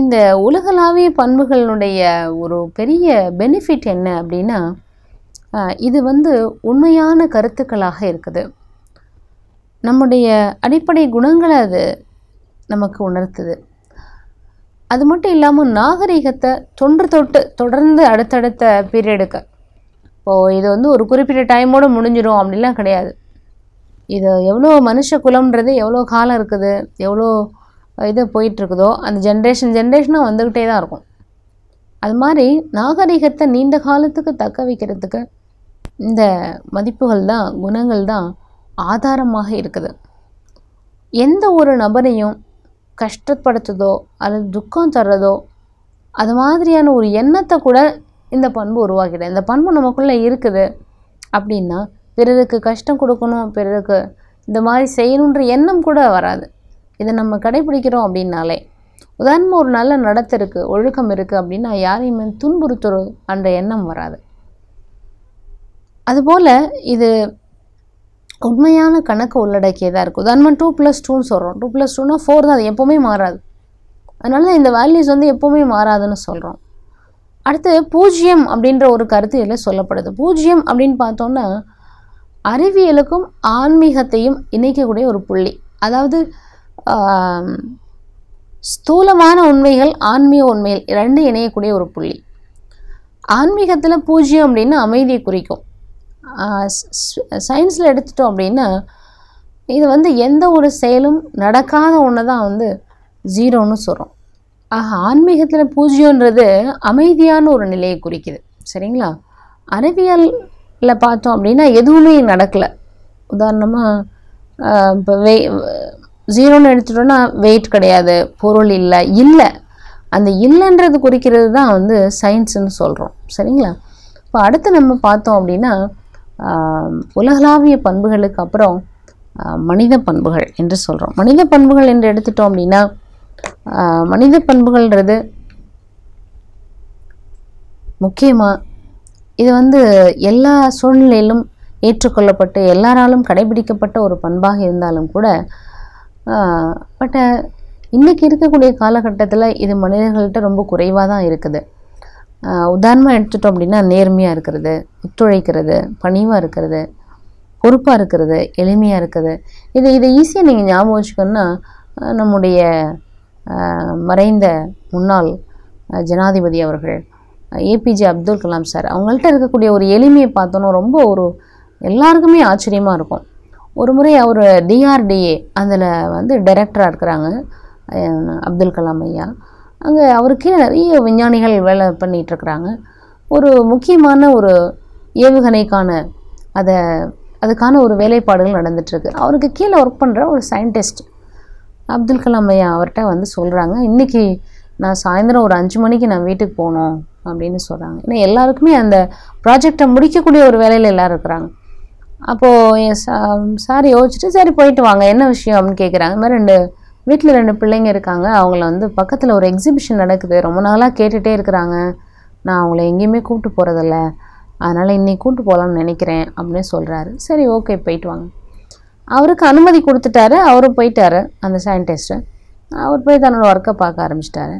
[SPEAKER 1] இந்த உலகளாவிய பண்புகளினுடைய ஒரு பெரிய பெனிஃபிட் என்ன அப்படின்னா இது வந்து உண்மையான கருத்துக்களாக இருக்குது நம்முடைய அடிப்படை குணங்களை அது நமக்கு உணர்த்துது அது மட்டும் இல்லாமல் நாகரிகத்தை தொன்று தொட்டு தொடர்ந்து அடுத்தடுத்த பீரியடுக்கு இப்போது இது வந்து ஒரு குறிப்பிட்ட டைமோடு முடிஞ்சிடும் அப்படிலாம் கிடையாது இது எவ்வளோ மனுஷ குலம்ன்றது எவ்வளோ காலம் இருக்குது எவ்வளோ இது போயிட்டுருக்குதோ அந்த ஜென்ரேஷன் ஜென்ரேஷனாக வந்துக்கிட்டே தான் இருக்கும் அது மாதிரி நாகரிகத்தை நீண்ட காலத்துக்கு தக்க வைக்கிறதுக்கு இந்த மதிப்புகள் தான் குணங்கள் தான் ஆதாரமாக இருக்குது எந்த ஒரு நபரையும் கஷ்டப்படுத்துதோ அல்லது துக்கம் தர்றதோ அது மாதிரியான ஒரு எண்ணத்தை கூட இந்த பண்பு உருவாக்கிடும் இந்த பண்பு நமக்குள்ளே இருக்குது அப்படின்னா பிறருக்கு கஷ்டம் கொடுக்கணும் பிறருக்கு இந்த மாதிரி செய்யணுன்ற எண்ணம் கூட வராது இதை நம்ம கடைபிடிக்கிறோம் அப்படின்னாலே உதாரணமாக ஒரு நல்ல நடத்தை இருக்குது ஒழுக்கம் இருக்குது அப்படின்னா யாரையுமே துன்புறுத்துறோம் அந்த எண்ணம் வராது அதுபோல் இது உண்மையான கணக்கு உள்ளடக்கியதாக இருக்கும் உதாரணமாக டூ ப்ளஸ் டூன்னு சொல்கிறோம் டூ ப்ளஸ் டூனா ஃபோர் தான் அது எப்போவுமே மாறாது அதனால தான் இந்த வேல்யூஸ் வந்து எப்போவுமே மாறாதுன்னு சொல்கிறோம் அடுத்து பூஜ்ஜியம் அப்படின்ற ஒரு கருத்து இதில் சொல்லப்படுது பூஜ்ஜியம் அப்படின்னு பார்த்தோன்னா அறிவியலுக்கும் ஆன்மீகத்தையும் இணைக்கக்கூடிய ஒரு புள்ளி அதாவது ஸ்தூலமான உண்மைகள் ஆன்மீக உண்மைகள் ரெண்டும் இணையக்கூடிய ஒரு புள்ளி ஆன்மீகத்தில் பூஜ்ஜியம் அப்படின்னு அமைதியை குறிக்கும் சயின்ஸில் எடுத்துட்டோம் அப்படின்னா இது வந்து எந்த ஒரு செயலும் நடக்காத ஒன்று தான் வந்து ஜீரோன்னு சொல்கிறோம் ஆக ஆன்மீகத்தில் பூஜ்யன்றது அமைதியான ஒரு நிலையை குறிக்குது சரிங்களா அறிவியலில் பார்த்தோம் அப்படின்னா எதுவுமே நடக்கலை உதாரணமாக இப்போ வெ ஜீரோன்னு எடுத்துட்டோன்னா வெயிட் கிடையாது பொருள் இல்லை இல்லை அந்த இல்லைன்றது குறிக்கிறது தான் வந்து சயின்ஸுன்னு சொல்கிறோம் சரிங்களா இப்போ அடுத்து நம்ம பார்த்தோம் அப்படின்னா உலகளாவிய பண்புகளுக்கு அப்புறம் மனித பண்புகள் என்று சொல்கிறோம் மனித பண்புகள் என்று எடுத்துட்டோம் அப்படின்னா மனித பண்புகள்ன்றது முக்கியமாக இது வந்து எல்லா சூழ்நிலையிலும் ஏற்றுக்கொள்ளப்பட்டு எல்லாராலும் கடைபிடிக்கப்பட்ட ஒரு பண்பாக இருந்தாலும் கூட பட் இன்றைக்கி இருக்கக்கூடிய காலகட்டத்தில் இது மனிதர்கள்ட்ட ரொம்ப குறைவாக தான் இருக்குது உதாரணமாக எடுத்துட்டோம் அப்படின்னா நேர்மையாக இருக்கிறது ஒத்துழைக்கிறது பணிவாக இருக்கிறது பொறுப்பாக இருக்கிறது எளிமையாக இருக்கிறது இது இதை ஈஸியாக நீங்கள் ஞாபகம் வச்சுக்கணும்னா நம்முடைய மறைந்த முன்னாள் ஜனாதிபதி அவர்கள் ஏபிஜே அப்துல் கலாம் சார் அவங்கள்ட்ட இருக்கக்கூடிய ஒரு எளிமையை பார்த்தோன்னா ரொம்ப ஒரு எல்லாருக்குமே ஆச்சரியமாக இருக்கும் ஒரு முறை அவர் டிஆர்டிஏ அதில் வந்து டைரக்டராக இருக்கிறாங்க அப்துல் கலாம் ஐயா அங்கே அவருக்கே நிறைய விஞ்ஞானிகள் வேலை பண்ணிகிட்ருக்குறாங்க ஒரு முக்கியமான ஒரு ஏவுகணைக்கான அதை அதுக்கான ஒரு வேலைப்பாடுகள் நடந்துட்டுருக்கு அவருக்கு கீழே ஒர்க் பண்ணுற ஒரு சயின்டிஸ்ட் அப்துல் கலாம் ஐயா அவர்கிட்ட வந்து சொல்கிறாங்க இன்றைக்கி நான் சாயந்தரம் ஒரு அஞ்சு மணிக்கு நான் வீட்டுக்கு போகணும் அப்படின்னு சொல்கிறாங்க ஏன்னா எல்லாருக்குமே அந்த ப்ராஜெக்டை முடிக்கக்கூடிய ஒரு வேலையில் எல்லோரும் இருக்கிறாங்க அப்போது என் சாரி யோசிச்சுட்டு சரி போயிட்டு வாங்க என்ன விஷயம் அப்படின்னு கேட்குறாங்க இந்த மாதிரி ரெண்டு வீட்டில் ரெண்டு பிள்ளைங்க இருக்காங்க அவங்கள வந்து பக்கத்தில் ஒரு எக்ஸிபிஷன் நடக்குது ரொம்ப நாளாக கேட்டுகிட்டே இருக்கிறாங்க நான் அவங்கள எங்கேயுமே கூப்பிட்டு போகிறதில்ல அதனால் இன்றைக்கி கூப்பிட்டு போகலான்னு நினைக்கிறேன் அப்படின்னு சொல்கிறாரு சரி ஓகே போயிட்டு வாங்க அவருக்கு அனுமதி கொடுத்துட்டாரு அவரும் போயிட்டார் அந்த சயின்டிஸ்ட்டு அவர் போய் தன்னோட ஒர்க்கை பார்க்க ஆரம்பிச்சிட்டாரு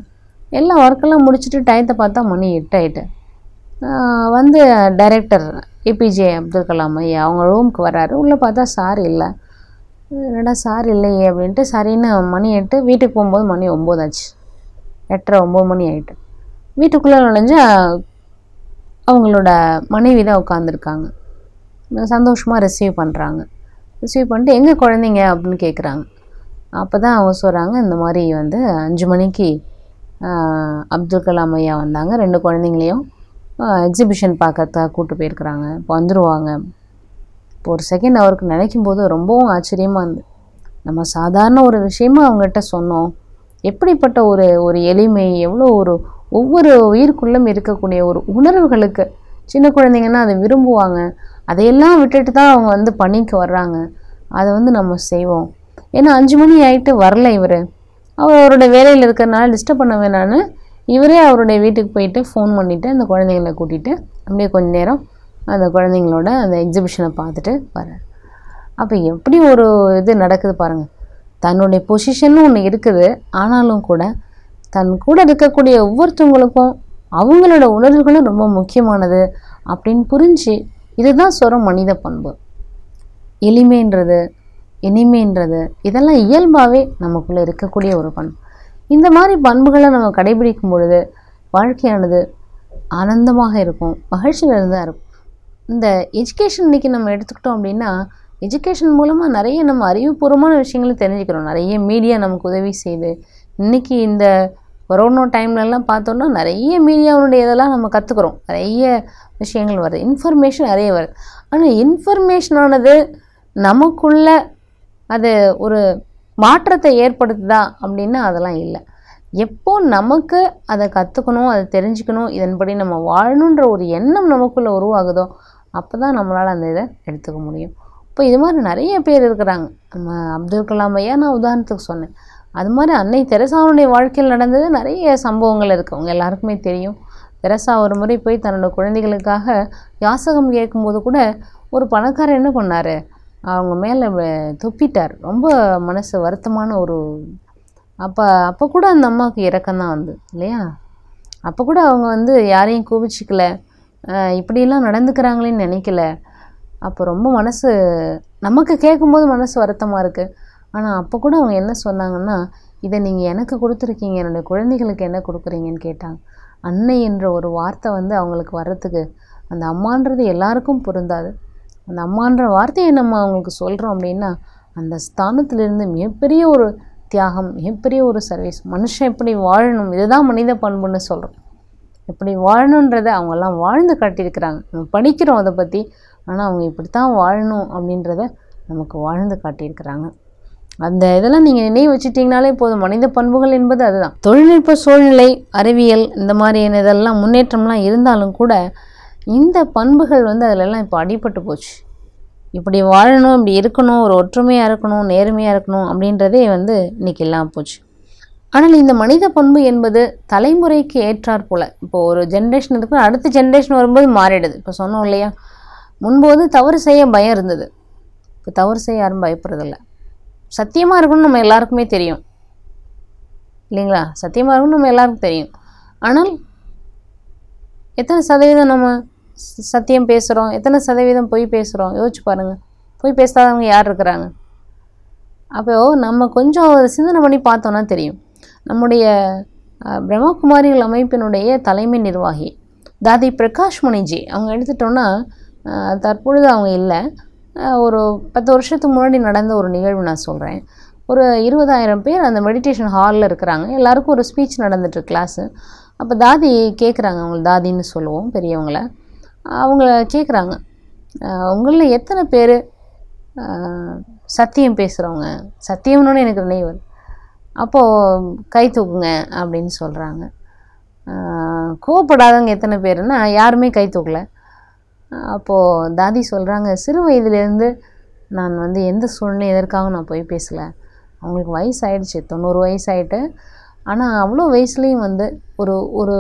[SPEAKER 1] எல்லா ஒர்க்கெல்லாம் முடிச்சுட்டு டயத்தை பார்த்தா மணி எட்டாயிட்டு ஆகிட்டு வந்து டைரக்டர் ஏபிஜே அப்துல் கலாம் ஐயா அவங்க ரூமுக்கு வராரு உள்ளே பார்த்தா சார் இல்லை என்னடா சார் இல்லையே அப்படின்ட்டு சரின்னு மணி எட்டு வீட்டுக்கு போகும்போது மணி ஒம்பது ஆச்சு எட்டரை ஒம்பது மணி ஆகிட்டு வீட்டுக்குள்ளே நுழைஞ்சா அவங்களோட மனைவி தான் உட்காந்துருக்காங்க சந்தோஷமாக ரிசீவ் பண்ணுறாங்க ரிசீவ் பண்ணிட்டு எங்கே குழந்தைங்க அப்படின்னு கேட்குறாங்க அப்போ தான் அவங்க சொல்கிறாங்க இந்த மாதிரி வந்து அஞ்சு மணிக்கு அப்துல் கலாம் ஐயா வந்தாங்க ரெண்டு குழந்தைங்களையும் எக்ஸிபிஷன் பார்க்கறதுக்காக கூப்பிட்டு போயிருக்கிறாங்க இப்போ வந்துடுவாங்க இப்போ ஒரு செகண்ட் அவருக்கு நினைக்கும் போது ரொம்பவும் ஆச்சரியமாக இருந்து நம்ம சாதாரண ஒரு விஷயமா அவங்ககிட்ட சொன்னோம் எப்படிப்பட்ட ஒரு ஒரு எளிமை எவ்வளோ ஒரு ஒவ்வொரு உயிருக்குள்ளும் இருக்கக்கூடிய ஒரு உணர்வுகளுக்கு சின்ன குழந்தைங்கன்னா அதை விரும்புவாங்க அதையெல்லாம் விட்டுட்டு தான் அவங்க வந்து பணிக்கு வர்றாங்க அதை வந்து நம்ம செய்வோம் ஏன்னா அஞ்சு மணி ஆகிட்டு வரல இவர் அவர் அவரோட வேலையில் இருக்கிறனால டிஸ்டர்ப் பண்ண வேணான்னு இவரே அவருடைய வீட்டுக்கு போயிட்டு ஃபோன் பண்ணிவிட்டு அந்த குழந்தைங்களை கூட்டிகிட்டு அப்படியே கொஞ்சம் நேரம் அந்த குழந்தைங்களோட அந்த எக்ஸிபிஷனை பார்த்துட்டு வரேன் அப்போ எப்படி ஒரு இது நடக்குது பாருங்கள் தன்னுடைய பொசிஷன் ஒன்று இருக்குது ஆனாலும் கூட தன் கூட இருக்கக்கூடிய ஒவ்வொருத்தவங்களுக்கும் அவங்களோட உணர்வுகளும் ரொம்ப முக்கியமானது அப்படின்னு புரிஞ்சு இதுதான் சொல்கிற மனித பண்பு எளிமைன்றது இனிமைன்றது இதெல்லாம் இயல்பாகவே நமக்குள்ளே இருக்கக்கூடிய ஒரு பண்பு இந்த மாதிரி பண்புகளை நம்ம கடைபிடிக்கும் பொழுது வாழ்க்கையானது ஆனந்தமாக இருக்கும் மகிழ்ச்சியிலிருந்து இருக்கும் இந்த எஜுகேஷன் இன்றைக்கி நம்ம எடுத்துக்கிட்டோம் அப்படின்னா எஜுகேஷன் மூலமாக நிறைய நம்ம அறிவுபூர்வமான விஷயங்களை தெரிஞ்சுக்கிறோம் நிறைய மீடியா நமக்கு உதவி செய்யுது இன்றைக்கி இந்த கொரோனா டைம்லலாம் பார்த்தோம்னா நிறைய மீடியாவுடைய இதெல்லாம் நம்ம கற்றுக்குறோம் நிறைய விஷயங்கள் வருது இன்ஃபர்மேஷன் நிறைய வருது ஆனால் இன்ஃபர்மேஷனானது நமக்குள்ள அது ஒரு மாற்றத்தை ஏற்படுத்துதா அப்படின்னா அதெல்லாம் இல்லை எப்போ நமக்கு அதை கற்றுக்கணும் அதை தெரிஞ்சுக்கணும் இதன்படி நம்ம வாழணுன்ற ஒரு எண்ணம் நமக்குள்ளே உருவாகுதோ அப்போ தான் நம்மளால் அந்த இதை எடுத்துக்க முடியும் இப்போ இது மாதிரி நிறைய பேர் இருக்கிறாங்க நம்ம அப்துல் கலாம் ஐயா நான் உதாரணத்துக்கு சொன்னேன் அது மாதிரி அன்னை தெரசாவுடைய வாழ்க்கையில் நடந்தது நிறைய சம்பவங்கள் இருக்குது அவங்க எல்லாருக்குமே தெரியும் தெரசா ஒரு முறை போய் தன்னோட குழந்தைகளுக்காக யாசகம் கேட்கும்போது கூட ஒரு பணக்காரர் என்ன பண்ணார் அவங்க மேலே தொப்பிட்டார் ரொம்ப மனசு வருத்தமான ஒரு அப்போ அப்போ கூட அந்த அம்மாவுக்கு இறக்கம் தான் வந்து இல்லையா அப்போ கூட அவங்க வந்து யாரையும் கோபிச்சிக்கலை இப்படியெல்லாம் நடந்துக்கிறாங்களேன்னு நினைக்கல அப்போ ரொம்ப மனசு நமக்கு கேட்கும்போது மனசு வருத்தமாக இருக்குது ஆனால் அப்போ கூட அவங்க என்ன சொன்னாங்கன்னா இதை நீங்கள் எனக்கு கொடுத்துருக்கீங்க என்னுடைய குழந்தைகளுக்கு என்ன கொடுக்குறீங்கன்னு கேட்டாங்க அன்னை என்ற ஒரு வார்த்தை வந்து அவங்களுக்கு வர்றதுக்கு அந்த அம்மான்றது எல்லாருக்கும் பொருந்தாது அந்த அம்மான்ற வார்த்தையை நம்ம அவங்களுக்கு சொல்கிறோம் அப்படின்னா அந்த ஸ்தானத்திலிருந்து மிகப்பெரிய ஒரு தியாகம் மிகப்பெரிய ஒரு சர்வீஸ் மனுஷன் எப்படி வாழணும் இதுதான் மனித பண்புன்னு சொல்கிறோம் எப்படி வாழணுன்றதை அவங்கெல்லாம் வாழ்ந்து காட்டியிருக்கிறாங்க நம்ம படிக்கிறோம் அதை பற்றி ஆனால் அவங்க இப்படி தான் வாழணும் அப்படின்றத நமக்கு வாழ்ந்து காட்டியிருக்கிறாங்க அந்த இதெல்லாம் நீங்கள் நினைவு வச்சுட்டிங்கனாலே போதும் மனித பண்புகள் என்பது அதுதான் தொழில்நுட்ப சூழ்நிலை அறிவியல் இந்த மாதிரியான இதெல்லாம் முன்னேற்றம்லாம் இருந்தாலும் கூட இந்த பண்புகள் வந்து அதிலெல்லாம் இப்போ அடிபட்டு போச்சு இப்படி வாழணும் இப்படி இருக்கணும் ஒரு ஒற்றுமையாக இருக்கணும் நேர்மையாக இருக்கணும் அப்படின்றதே வந்து இன்றைக்கி இல்லாமல் போச்சு ஆனால் இந்த மனித பண்பு என்பது தலைமுறைக்கு ஏற்றாற் போல் இப்போ ஒரு ஜென்ரேஷன் இருக்கு அடுத்த ஜென்ரேஷன் வரும்போது மாறிடுது இப்போ சொன்னோம் இல்லையா முன்போது தவறு செய்ய பயம் இருந்தது இப்போ தவறு செய்ய யாரும் பயப்படுறதில்ல சத்தியமாக இருக்கும்னு நம்ம எல்லாருக்குமே தெரியும் இல்லைங்களா சத்தியமாக இருக்கும்னு நம்ம எல்லாருக்கும் தெரியும் ஆனால் எத்தனை சதவீதம் நம்ம சத்தியம் பேசுகிறோம் எத்தனை சதவீதம் பொய் பேசுகிறோம் யோசிச்சு பாருங்கள் போய் பேசாதவங்க யார் இருக்கிறாங்க அப்போ நம்ம கொஞ்சம் சிந்தனை பண்ணி பார்த்தோன்னா தெரியும் நம்முடைய பிரம்மகுமாரிகள் அமைப்பினுடைய தலைமை நிர்வாகி தாதி பிரகாஷ் முனிஜி அவங்க எடுத்துட்டோன்னா தற்பொழுது அவங்க இல்லை ஒரு பத்து வருஷத்துக்கு முன்னாடி நடந்த ஒரு நிகழ்வு நான் சொல்கிறேன் ஒரு இருபதாயிரம் பேர் அந்த மெடிடேஷன் ஹாலில் இருக்கிறாங்க எல்லாருக்கும் ஒரு ஸ்பீச் நடந்துட்டு கிளாஸு அப்போ தாதி கேட்குறாங்க அவங்க தாதின்னு சொல்லுவோம் பெரியவங்கள அவங்கள கேட்குறாங்க உங்களில் எத்தனை பேர் சத்தியம் பேசுகிறவங்க சத்தியம்னு எனக்கு நினைவு அப்போது கை தூக்குங்க அப்படின்னு சொல்கிறாங்க கோவப்படாதவங்க எத்தனை பேருன்னா யாருமே கை தூக்கலை அப்போது தாதி சொல்கிறாங்க சிறு வயதுலேருந்து நான் வந்து எந்த சூழ்நிலை எதற்காகவும் நான் போய் பேசலை அவங்களுக்கு வயசு தொண்ணூறு வயசு ஆகிட்டு ஆனால் அவ்வளோ வயசுலேயும் வந்து ஒரு ஒரு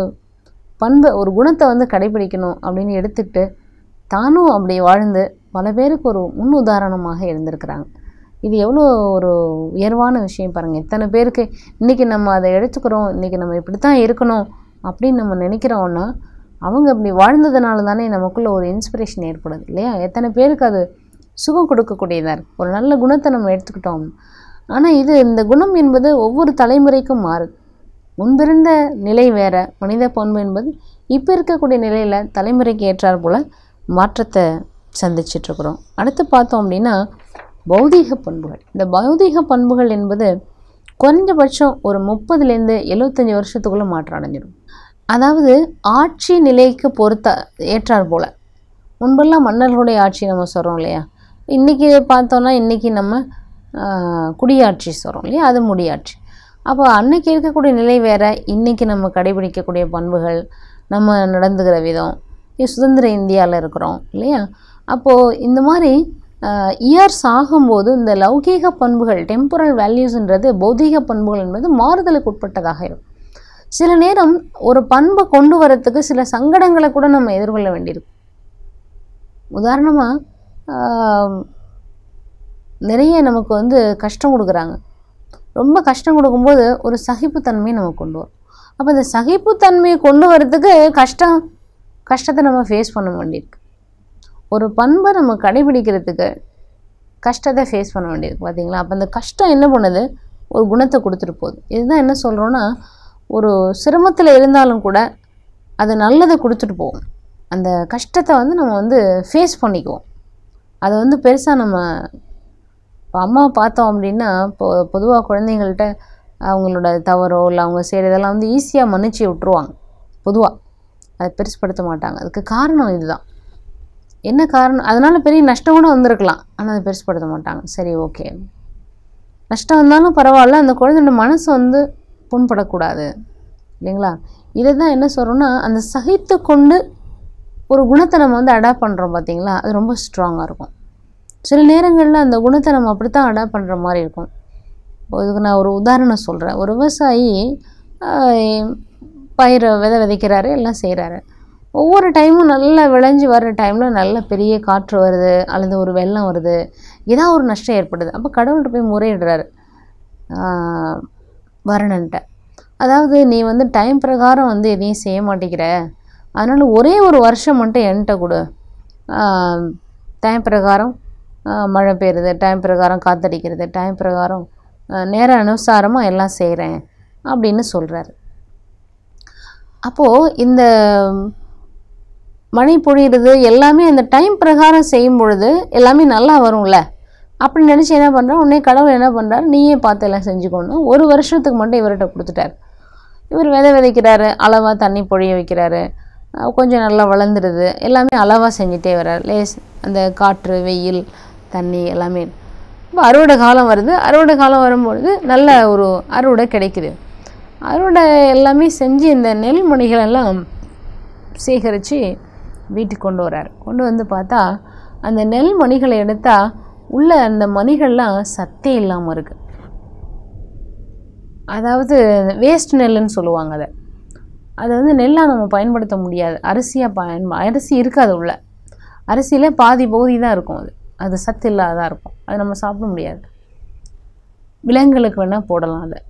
[SPEAKER 1] பண்பை ஒரு குணத்தை வந்து கடைபிடிக்கணும் அப்படின்னு எடுத்துக்கிட்டு தானும் அப்படி வாழ்ந்து பல பேருக்கு ஒரு முன் உதாரணமாக இருந்திருக்கிறாங்க இது எவ்வளோ ஒரு உயர்வான விஷயம் பாருங்கள் எத்தனை பேருக்கு இன்றைக்கி நம்ம அதை இழைச்சிக்கிறோம் இன்றைக்கி நம்ம இப்படி தான் இருக்கணும் அப்படின்னு நம்ம நினைக்கிறோன்னா அவங்க அப்படி வாழ்ந்ததுனால தானே நமக்குள்ளே ஒரு இன்ஸ்பிரேஷன் ஏற்படுது இல்லையா எத்தனை பேருக்கு அது சுகம் கொடுக்கக்கூடியதாக இருக்குது ஒரு நல்ல குணத்தை நம்ம எடுத்துக்கிட்டோம் ஆனால் இது இந்த குணம் என்பது ஒவ்வொரு தலைமுறைக்கும் மாறுது முன்பிருந்த நிலை வேறு மனித பண்பு என்பது இப்போ இருக்கக்கூடிய நிலையில் தலைமுறைக்கு ஏற்றார் போல் மாற்றத்தை சந்திச்சிட்ருக்குறோம் அடுத்து பார்த்தோம் அப்படின்னா பௌதீக பண்புகள் இந்த பௌதீக பண்புகள் என்பது குறைஞ்சபட்சம் ஒரு முப்பதுலேருந்து எழுபத்தஞ்சி வருஷத்துக்குள்ளே மாற்றம் அடைஞ்சிடும் அதாவது ஆட்சி நிலைக்கு பொறுத்த ஏற்றார் போல் முன்பெல்லாம் மன்னர்களுடைய ஆட்சி நம்ம சொல்கிறோம் இல்லையா இன்றைக்கி பார்த்தோன்னா இன்றைக்கி நம்ம குடியாட்சி சொல்கிறோம் இல்லையா அது முடியாட்சி அப்போ அன்னைக்கு இருக்கக்கூடிய நிலை வேறு இன்றைக்கி நம்ம கடைபிடிக்கக்கூடிய பண்புகள் நம்ம நடந்துக்கிற விதம் சுதந்திர இந்தியாவில் இருக்கிறோம் இல்லையா அப்போது இந்த மாதிரி இயர்ஸ் ஆகும்போது இந்த லௌகீக பண்புகள் டெம்பரல் வேல்யூஸ்ன்றது பௌதீக பண்புகள் என்பது மாறுதலுக்கு உட்பட்டதாக இருக்கும் சில நேரம் ஒரு பண்பை கொண்டு வரத்துக்கு சில சங்கடங்களை கூட நம்ம எதிர்கொள்ள வேண்டியிருக்கும் உதாரணமாக நிறைய நமக்கு வந்து கஷ்டம் கொடுக்குறாங்க ரொம்ப கஷ்டம் கொடுக்கும்போது ஒரு சகிப்புத்தன்மையை நம்ம கொண்டு வரும் அப்போ இந்த சகிப்புத்தன்மையை கொண்டு வரத்துக்கு கஷ்டம் கஷ்டத்தை நம்ம ஃபேஸ் பண்ண வேண்டியிருக்கு ஒரு பண்பை நம்ம கடைபிடிக்கிறதுக்கு கஷ்டத்தை ஃபேஸ் பண்ண வேண்டியிருக்கு பார்த்தீங்களா அப்போ அந்த கஷ்டம் என்ன பண்ணுது ஒரு குணத்தை கொடுத்துட்டு போகுது இதுதான் என்ன சொல்கிறோன்னா ஒரு சிரமத்தில் இருந்தாலும் கூட அது நல்லதை கொடுத்துட்டு போகும் அந்த கஷ்டத்தை வந்து நம்ம வந்து ஃபேஸ் பண்ணிக்குவோம் அதை வந்து பெருசாக நம்ம இப்போ அம்மா பார்த்தோம் அப்படின்னா இப்போ பொதுவாக குழந்தைங்கள்ட்ட அவங்களோட தவறோ இல்லை அவங்க செய்கிறதெல்லாம் வந்து ஈஸியாக மன்னிச்சு விட்ருவாங்க பொதுவாக அதை பெருசுப்படுத்த மாட்டாங்க அதுக்கு காரணம் இதுதான் என்ன காரணம் அதனால் பெரிய நஷ்டம் கூட வந்திருக்கலாம் ஆனால் அதை பெருசுப்படுத்த மாட்டாங்க சரி ஓகே நஷ்டம் வந்தாலும் பரவாயில்ல அந்த குழந்தையோட மனசு வந்து புண்படக்கூடாது இல்லைங்களா இதை தான் என்ன சொல்கிறோன்னா அந்த சகித்து கொண்டு ஒரு குணத்தை நம்ம வந்து அடாப்ட் பண்ணுறோம் பார்த்திங்களா அது ரொம்ப ஸ்ட்ராங்காக இருக்கும் சில நேரங்களில் அந்த குணத்தை நம்ம அப்படி தான் அடாப்ட் பண்ணுற மாதிரி இருக்கும் இதுக்கு நான் ஒரு உதாரணம் சொல்கிறேன் ஒரு விவசாயி பயிரை விதை விதைக்கிறாரு எல்லாம் செய்கிறாரு ஒவ்வொரு டைமும் நல்லா விளைஞ்சி வர்ற டைமில் நல்ல பெரிய காற்று வருது அல்லது ஒரு வெள்ளம் வருது ஏதாவது ஒரு நஷ்டம் ஏற்படுது அப்போ கடவுள்கிட்ட போய் முறையிடுறாரு வருணன்ட்ட அதாவது நீ வந்து டைம் பிரகாரம் வந்து எதையும் செய்ய மாட்டேங்கிற அதனால் ஒரே ஒரு வருஷம் மட்டும் என்கிட்ட கொடு டைம் பிரகாரம் மழை பெய்யுறது டைம் பிரகாரம் காத்தடிக்கிறது டைம் பிரகாரம் நேர அனுசாரமாக எல்லாம் செய்கிறேன் அப்படின்னு சொல்கிறாரு அப்போது இந்த மழை பொழியிறது எல்லாமே அந்த டைம் பிரகாரம் செய்யும் பொழுது எல்லாமே நல்லா வரும்ல அப்படின்னு நினச்சி என்ன பண்ணுறா உடனே கடவுள் என்ன பண்ணுறாரு நீயே பார்த்து எல்லாம் செஞ்சுக்கணும் ஒரு வருஷத்துக்கு மட்டும் இவர்கிட்ட கொடுத்துட்டார் இவர் விதை விதைக்கிறாரு அளவாக தண்ணி பொழிய வைக்கிறாரு கொஞ்சம் நல்லா வளர்ந்துடுது எல்லாமே அளவாக செஞ்சிட்டே வர்றார் லேஸ் அந்த காற்று வெயில் தண்ணி எல்லாமே இப்போ அறுவடை காலம் வருது அறுவடை காலம் வரும்பொழுது நல்ல ஒரு அறுவடை கிடைக்குது அறுவடை எல்லாமே செஞ்சு இந்த நெல்மணிகளெல்லாம் சேகரித்து வீட்டுக்கு கொண்டு வரார் கொண்டு வந்து பார்த்தா அந்த நெல் மணிகளை எடுத்தால் உள்ள அந்த மணிகள்லாம் சத்தே இல்லாமல் இருக்குது அதாவது வேஸ்ட் நெல்ன்னு சொல்லுவாங்க அதை அதை வந்து நெல்லாக நம்ம பயன்படுத்த முடியாது அரிசியாக பயன் அரிசி இருக்காது உள்ள அரிசியில் பாதி பகுதி தான் இருக்கும் அது அது சத்து இல்லாதான் இருக்கும் அது நம்ம சாப்பிட முடியாது விலங்குகளுக்கு வேணால் போடலாம் அதை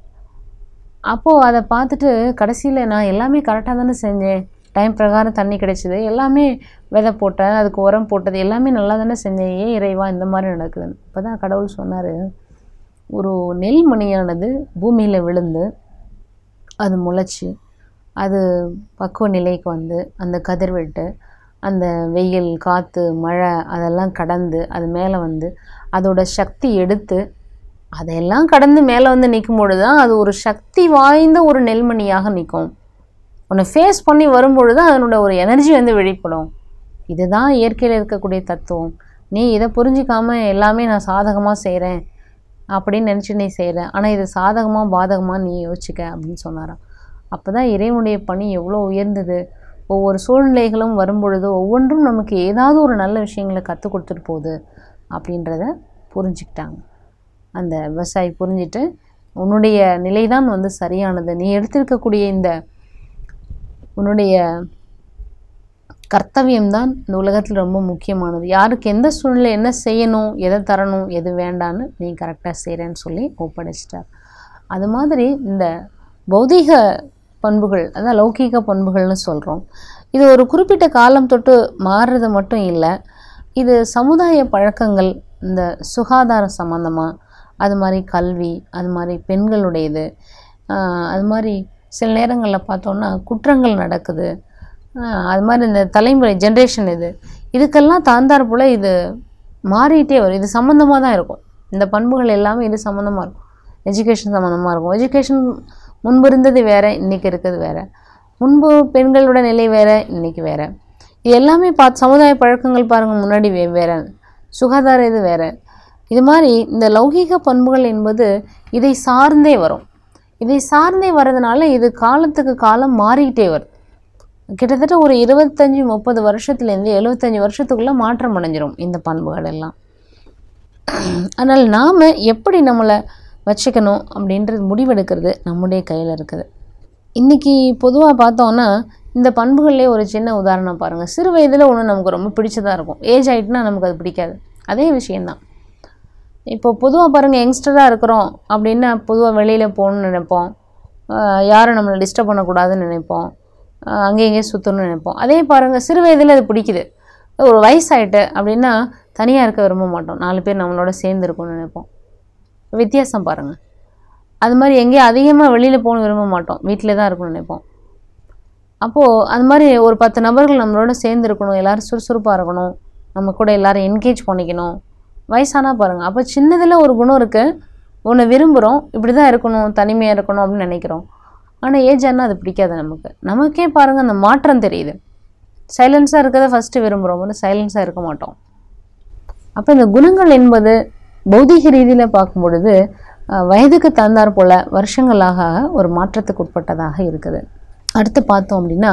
[SPEAKER 1] அப்போது அதை பார்த்துட்டு கடைசியில் நான் எல்லாமே கரெக்டாக தானே செஞ்சேன் டைம் பிரகாரம் தண்ணி கிடைச்சிது எல்லாமே விதை போட்டேன் அதுக்கு உரம் போட்டது எல்லாமே நல்லா தானே செஞ்சேன் ஏன் இறைவா இந்த மாதிரி நடக்குதுன்னு இப்போ தான் கடவுள் சொன்னார் ஒரு நெல் மணியானது பூமியில் விழுந்து அது முளைச்சி அது பக்குவ நிலைக்கு வந்து அந்த கதிர் விட்டு அந்த வெயில் காற்று மழை அதெல்லாம் கடந்து அது மேலே வந்து அதோட சக்தி எடுத்து அதையெல்லாம் கடந்து மேலே வந்து நிற்கும் பொழுது தான் அது ஒரு சக்தி வாய்ந்த ஒரு நெல்மணியாக நிற்கும் உன்னை ஃபேஸ் பண்ணி வரும்பொழுது அதனோட ஒரு எனர்ஜி வந்து வெளிப்படும் இதுதான் இயற்கையில் இருக்கக்கூடிய தத்துவம் நீ இதை புரிஞ்சிக்காமல் எல்லாமே நான் சாதகமாக செய்கிறேன் அப்படின்னு நினச்சி நீ செய்கிற ஆனால் இது சாதகமாக பாதகமாக நீ யோசிச்சுக்க அப்படின்னு சொன்னாரான் அப்போ தான் இறைவனுடைய பணி எவ்வளோ உயர்ந்தது ஒவ்வொரு சூழ்நிலைகளும் வரும்பொழுது ஒவ்வொன்றும் நமக்கு ஏதாவது ஒரு நல்ல விஷயங்களை கற்றுக் கொடுத்துட்டு போகுது அப்படின்றத புரிஞ்சுக்கிட்டாங்க அந்த விவசாயி புரிஞ்சுட்டு உன்னுடைய நிலை தான் வந்து சரியானது நீ எடுத்திருக்கக்கூடிய இந்த உன்னுடைய கர்த்தவியம் தான் இந்த உலகத்தில் ரொம்ப முக்கியமானது யாருக்கு எந்த சூழ்நிலை என்ன செய்யணும் எதை தரணும் எது வேண்டான்னு நீ கரெக்டாக செய்கிறேன்னு சொல்லி ஒப்படைச்சிட்டார் அது மாதிரி இந்த பௌதீக பண்புகள் அதான் லௌகீக பண்புகள்னு சொல்கிறோம் இது ஒரு குறிப்பிட்ட காலம் தொட்டு மாறுறது மட்டும் இல்லை இது சமுதாய பழக்கங்கள் இந்த சுகாதார சம்மந்தமாக அது மாதிரி கல்வி அது மாதிரி பெண்களுடையது அது மாதிரி சில நேரங்களில் பார்த்தோன்னா குற்றங்கள் நடக்குது அது மாதிரி இந்த தலைமுறை ஜென்ரேஷன் இது இதுக்கெல்லாம் தாழ்ந்தார் போல் இது மாறிட்டே வரும் இது சம்மந்தமாக தான் இருக்கும் இந்த பண்புகள் எல்லாமே இது சம்மந்தமாக இருக்கும் எஜுகேஷன் சம்மந்தமாக இருக்கும் எஜுகேஷன் முன்பு இருந்தது வேறு இன்றைக்கி இருக்கிறது வேறு முன்பு பெண்களோட நிலை வேறு இன்றைக்கி வேறு இது எல்லாமே பார்த்து சமுதாய பழக்கங்கள் பாருங்கள் முன்னாடி வே வேறு சுகாதார இது வேறு இது மாதிரி இந்த லௌகீக பண்புகள் என்பது இதை சார்ந்தே வரும் இதை சார்ந்தே வர்றதுனால இது காலத்துக்கு காலம் மாறிக்கிட்டே வருது கிட்டத்தட்ட ஒரு இருபத்தஞ்சி முப்பது வருஷத்துலேருந்து எழுபத்தஞ்சி வருஷத்துக்குள்ளே மாற்றம் அடைஞ்சிரும் இந்த பண்புகள் எல்லாம் ஆனால் நாம் எப்படி நம்மளை வச்சுக்கணும் அப்படின்றது முடிவெடுக்கிறது நம்முடைய கையில் இருக்குது இன்றைக்கி பொதுவாக பார்த்தோன்னா இந்த பண்புகள்லேயே ஒரு சின்ன உதாரணம் பாருங்கள் சிறு வயதில் ஒன்று நமக்கு ரொம்ப பிடிச்சதாக இருக்கும் ஏஜ் ஆகிட்டுனா நமக்கு அது பிடிக்காது அதே விஷயந்தான் இப்போ பொதுவாக பாருங்கள் யங்ஸ்டராக இருக்கிறோம் அப்படின்னா பொதுவாக வெளியில் போகணுன்னு நினைப்போம் யாரும் நம்மளை டிஸ்டர்ப் பண்ணக்கூடாதுன்னு நினைப்போம் அங்கே எங்கேயே சுற்றணும் நினைப்போம் அதே பாருங்கள் சிறு வயதில் அது பிடிக்குது ஒரு வயசாயிட்டு அப்படின்னா தனியாக இருக்க விரும்ப மாட்டோம் நாலு பேர் நம்மளோட சேர்ந்து இருக்கணும்னு நினைப்போம் வித்தியாசம் பாருங்கள் அது மாதிரி எங்கேயும் அதிகமாக வெளியில் போகணும் விரும்ப மாட்டோம் வீட்டில் தான் இருக்கணும்னு நினைப்போம் அப்போது அது மாதிரி ஒரு பத்து நபர்கள் நம்மளோட சேர்ந்து இருக்கணும் எல்லோரும் சுறுசுறுப்பாக இருக்கணும் நம்ம கூட எல்லோரும் என்கேஜ் பண்ணிக்கணும் வயசானா பாருங்கள் அப்போ சின்னதில் ஒரு குணம் இருக்குது ஒன்று விரும்புகிறோம் இப்படி தான் இருக்கணும் தனிமையாக இருக்கணும் அப்படின்னு நினைக்கிறோம் ஆனால் ஏஜ் ஆனால் அது பிடிக்காது நமக்கு நமக்கே பாருங்கள் அந்த மாற்றம் தெரியுது சைலன்ஸாக இருக்கிறத ஃபஸ்ட்டு விரும்புகிறோம் ஒன்று சைலன்ஸாக இருக்க மாட்டோம் அப்போ இந்த குணங்கள் என்பது பௌதீக ரீதியில் பார்க்கும் பொழுது வயதுக்கு தகுந்தாற் போல வருஷங்களாக ஒரு மாற்றத்துக்கு உட்பட்டதாக இருக்குது அடுத்து பார்த்தோம் அப்படின்னா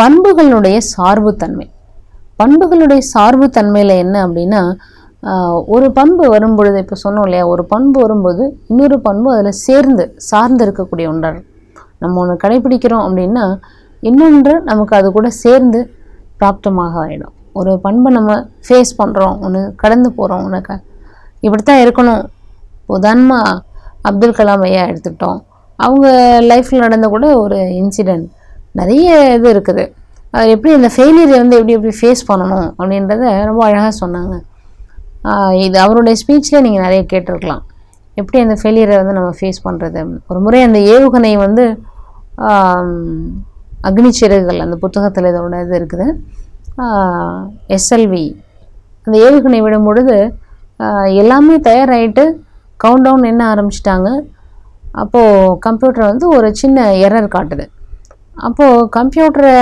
[SPEAKER 1] பண்புகளுடைய சார்புத்தன்மை பண்புகளுடைய சார்புத்தன்மையில் என்ன அப்படின்னா ஒரு பண்பு வரும்பொழுது இப்போ சொன்னோம் இல்லையா ஒரு பண்பு வரும்போது இன்னொரு பண்பு அதில் சேர்ந்து சார்ந்து இருக்கக்கூடிய ஒன்றாக நம்ம ஒன்று கடைபிடிக்கிறோம் அப்படின்னா இன்னொன்று நமக்கு அது கூட சேர்ந்து பிராப்தமாக ஆகிடும் ஒரு பண்பை நம்ம ஃபேஸ் பண்ணுறோம் ஒன்று கடந்து போகிறோம் உனக்கு இப்படித்தான் இருக்கணும் உதாரணமாக அப்துல் கலாம் ஐயா எடுத்துக்கிட்டோம் அவங்க லைஃப்பில் நடந்த கூட ஒரு இன்சிடெண்ட் நிறைய இது இருக்குது எப்படி இந்த ஃபெயிலியரை வந்து எப்படி எப்படி ஃபேஸ் பண்ணணும் அப்படின்றத ரொம்ப அழகாக சொன்னாங்க இது அவருடைய ஸ்பீச்சில் நீங்கள் நிறைய கேட்டிருக்கலாம் எப்படி அந்த ஃபெயிலியரை வந்து நம்ம ஃபேஸ் பண்ணுறது ஒரு முறை அந்த ஏவுகணை வந்து அக்னிச்சிறகுகள் அந்த புத்தகத்தில் இதோட இது இருக்குது எஸ்எல்வி அந்த ஏவுகணை விடும் பொழுது எல்லாமே தயாராகிட்டு கவுண்ட் டவுன் என்ன ஆரம்பிச்சிட்டாங்க அப்போது கம்ப்யூட்டர் வந்து ஒரு சின்ன எரர் காட்டுது அப்போது கம்ப்யூட்டரை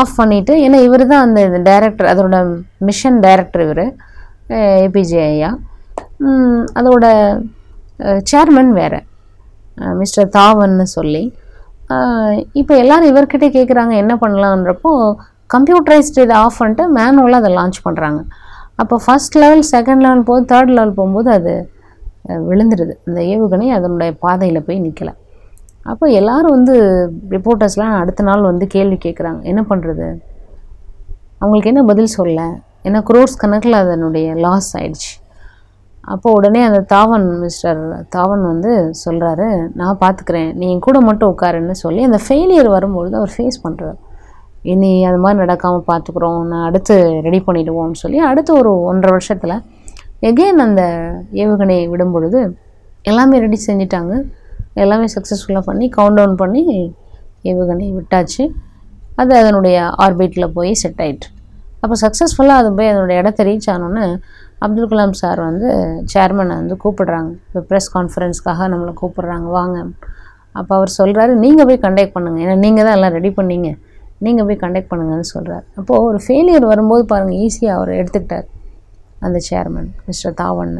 [SPEAKER 1] ஆஃப் பண்ணிவிட்டு ஏன்னா இவர் தான் அந்த டைரக்டர் அதோட மிஷன் டைரக்டர் இவர் ஏபிஜே ஐயா அதோட சேர்மன் வேறு மிஸ்டர் தாவன்னு சொல்லி இப்போ எல்லோரும் இவர்கிட்ட கேட்குறாங்க என்ன பண்ணலான்றப்போ கம்ப்யூட்டரைஸ்டு இதை ஆஃப் பண்ணிட்டு மேனுவலாக அதை லான்ச் பண்ணுறாங்க அப்போ ஃபஸ்ட் லெவல் செகண்ட் லெவல் போகும் தேர்ட் லெவல் போகும்போது அது விழுந்துடுது அந்த ஏவுகணை அதனுடைய பாதையில் போய் நிற்கலை அப்போ எல்லோரும் வந்து ரிப்போர்ட்டர்ஸ்லாம் அடுத்த நாள் வந்து கேள்வி கேட்குறாங்க என்ன பண்ணுறது அவங்களுக்கு என்ன பதில் சொல்லலை ஏன்னா குரோட்ஸ் கணக்கில் அதனுடைய லாஸ் ஆயிடுச்சு அப்போ உடனே அந்த தாவன் மிஸ்டர் தாவன் வந்து சொல்கிறாரு நான் பார்த்துக்கிறேன் நீ என் கூட மட்டும் உட்காருன்னு சொல்லி அந்த ஃபெயிலியர் வரும்பொழுது அவர் ஃபேஸ் பண்ணுறார் இனி அது மாதிரி நடக்காமல் பார்த்துக்குறோம் நான் அடுத்து ரெடி பண்ணிவிடுவோம்னு சொல்லி அடுத்து ஒரு ஒன்றரை வருஷத்தில் எகெயின் அந்த ஏவுகணை விடும் பொழுது எல்லாமே ரெடி செஞ்சிட்டாங்க எல்லாமே சக்ஸஸ்ஃபுல்லாக பண்ணி கவுண்ட் டவுன் பண்ணி ஏவுகணை விட்டாச்சு அது அதனுடைய ஆர்பிட்டில் போய் செட் ஆயிட்டு அப்போ சக்ஸஸ்ஃபுல்லாக அது போய் அதோடய இடத்த ரீச் ஆனோன்னு அப்துல் கலாம் சார் வந்து சேர்மனை வந்து கூப்பிடுறாங்க இப்போ ப்ரெஸ் கான்ஃபரன்ஸ்க்காக நம்மளை கூப்பிடுறாங்க வாங்க அப்போ அவர் சொல்கிறாரு நீங்கள் போய் கண்டெக்ட் பண்ணுங்கள் ஏன்னா நீங்கள் தான் எல்லாம் ரெடி பண்ணீங்க நீங்கள் போய் கண்டெக்ட் பண்ணுங்கன்னு சொல்கிறார் அப்போது ஒரு ஃபெயிலியர் வரும்போது பாருங்கள் ஈஸியாக அவர் எடுத்துக்கிட்டார் அந்த சேர்மன் மிஸ்டர் தாவன்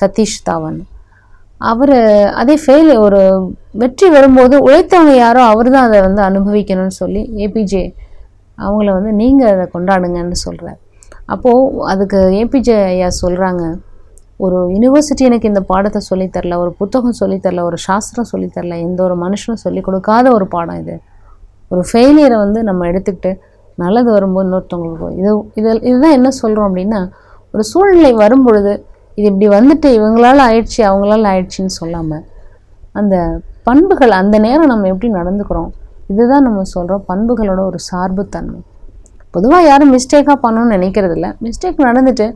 [SPEAKER 1] சதீஷ் தாவன் அவர் அதே ஃபெயில் ஒரு வெற்றி வரும்போது உழைத்தவங்க யாரோ அவர் தான் அதை வந்து அனுபவிக்கணும்னு சொல்லி ஏபிஜே அவங்கள வந்து நீங்கள் அதை கொண்டாடுங்கன்னு சொல்கிறார் அப்போது அதுக்கு ஏபிஜே ஐயா சொல்கிறாங்க ஒரு யூனிவர்சிட்டி எனக்கு இந்த பாடத்தை சொல்லித்தரல ஒரு புத்தகம் சொல்லித்தரல ஒரு சாஸ்திரம் சொல்லித்தரல எந்த ஒரு மனுஷனும் சொல்லிக் கொடுக்காத ஒரு பாடம் இது ஒரு ஃபெயிலியரை வந்து நம்ம எடுத்துக்கிட்டு நல்லது வரும்போது இன்னொருத்தவங்களுக்கு இது இதில் இதுதான் என்ன சொல்கிறோம் அப்படின்னா ஒரு சூழ்நிலை வரும்பொழுது இது இப்படி வந்துட்டு இவங்களால் ஆயிடுச்சு அவங்களால ஆயிடுச்சின்னு சொல்லாமல் அந்த பண்புகள் அந்த நேரம் நம்ம எப்படி நடந்துக்கிறோம் இதுதான் நம்ம சொல்கிறோம் பண்புகளோட ஒரு சார்புத்தன்மை பொதுவாக யாரும் மிஸ்டேக்காக பண்ணணும்னு நினைக்கிறதில்ல மிஸ்டேக் நடந்துட்டு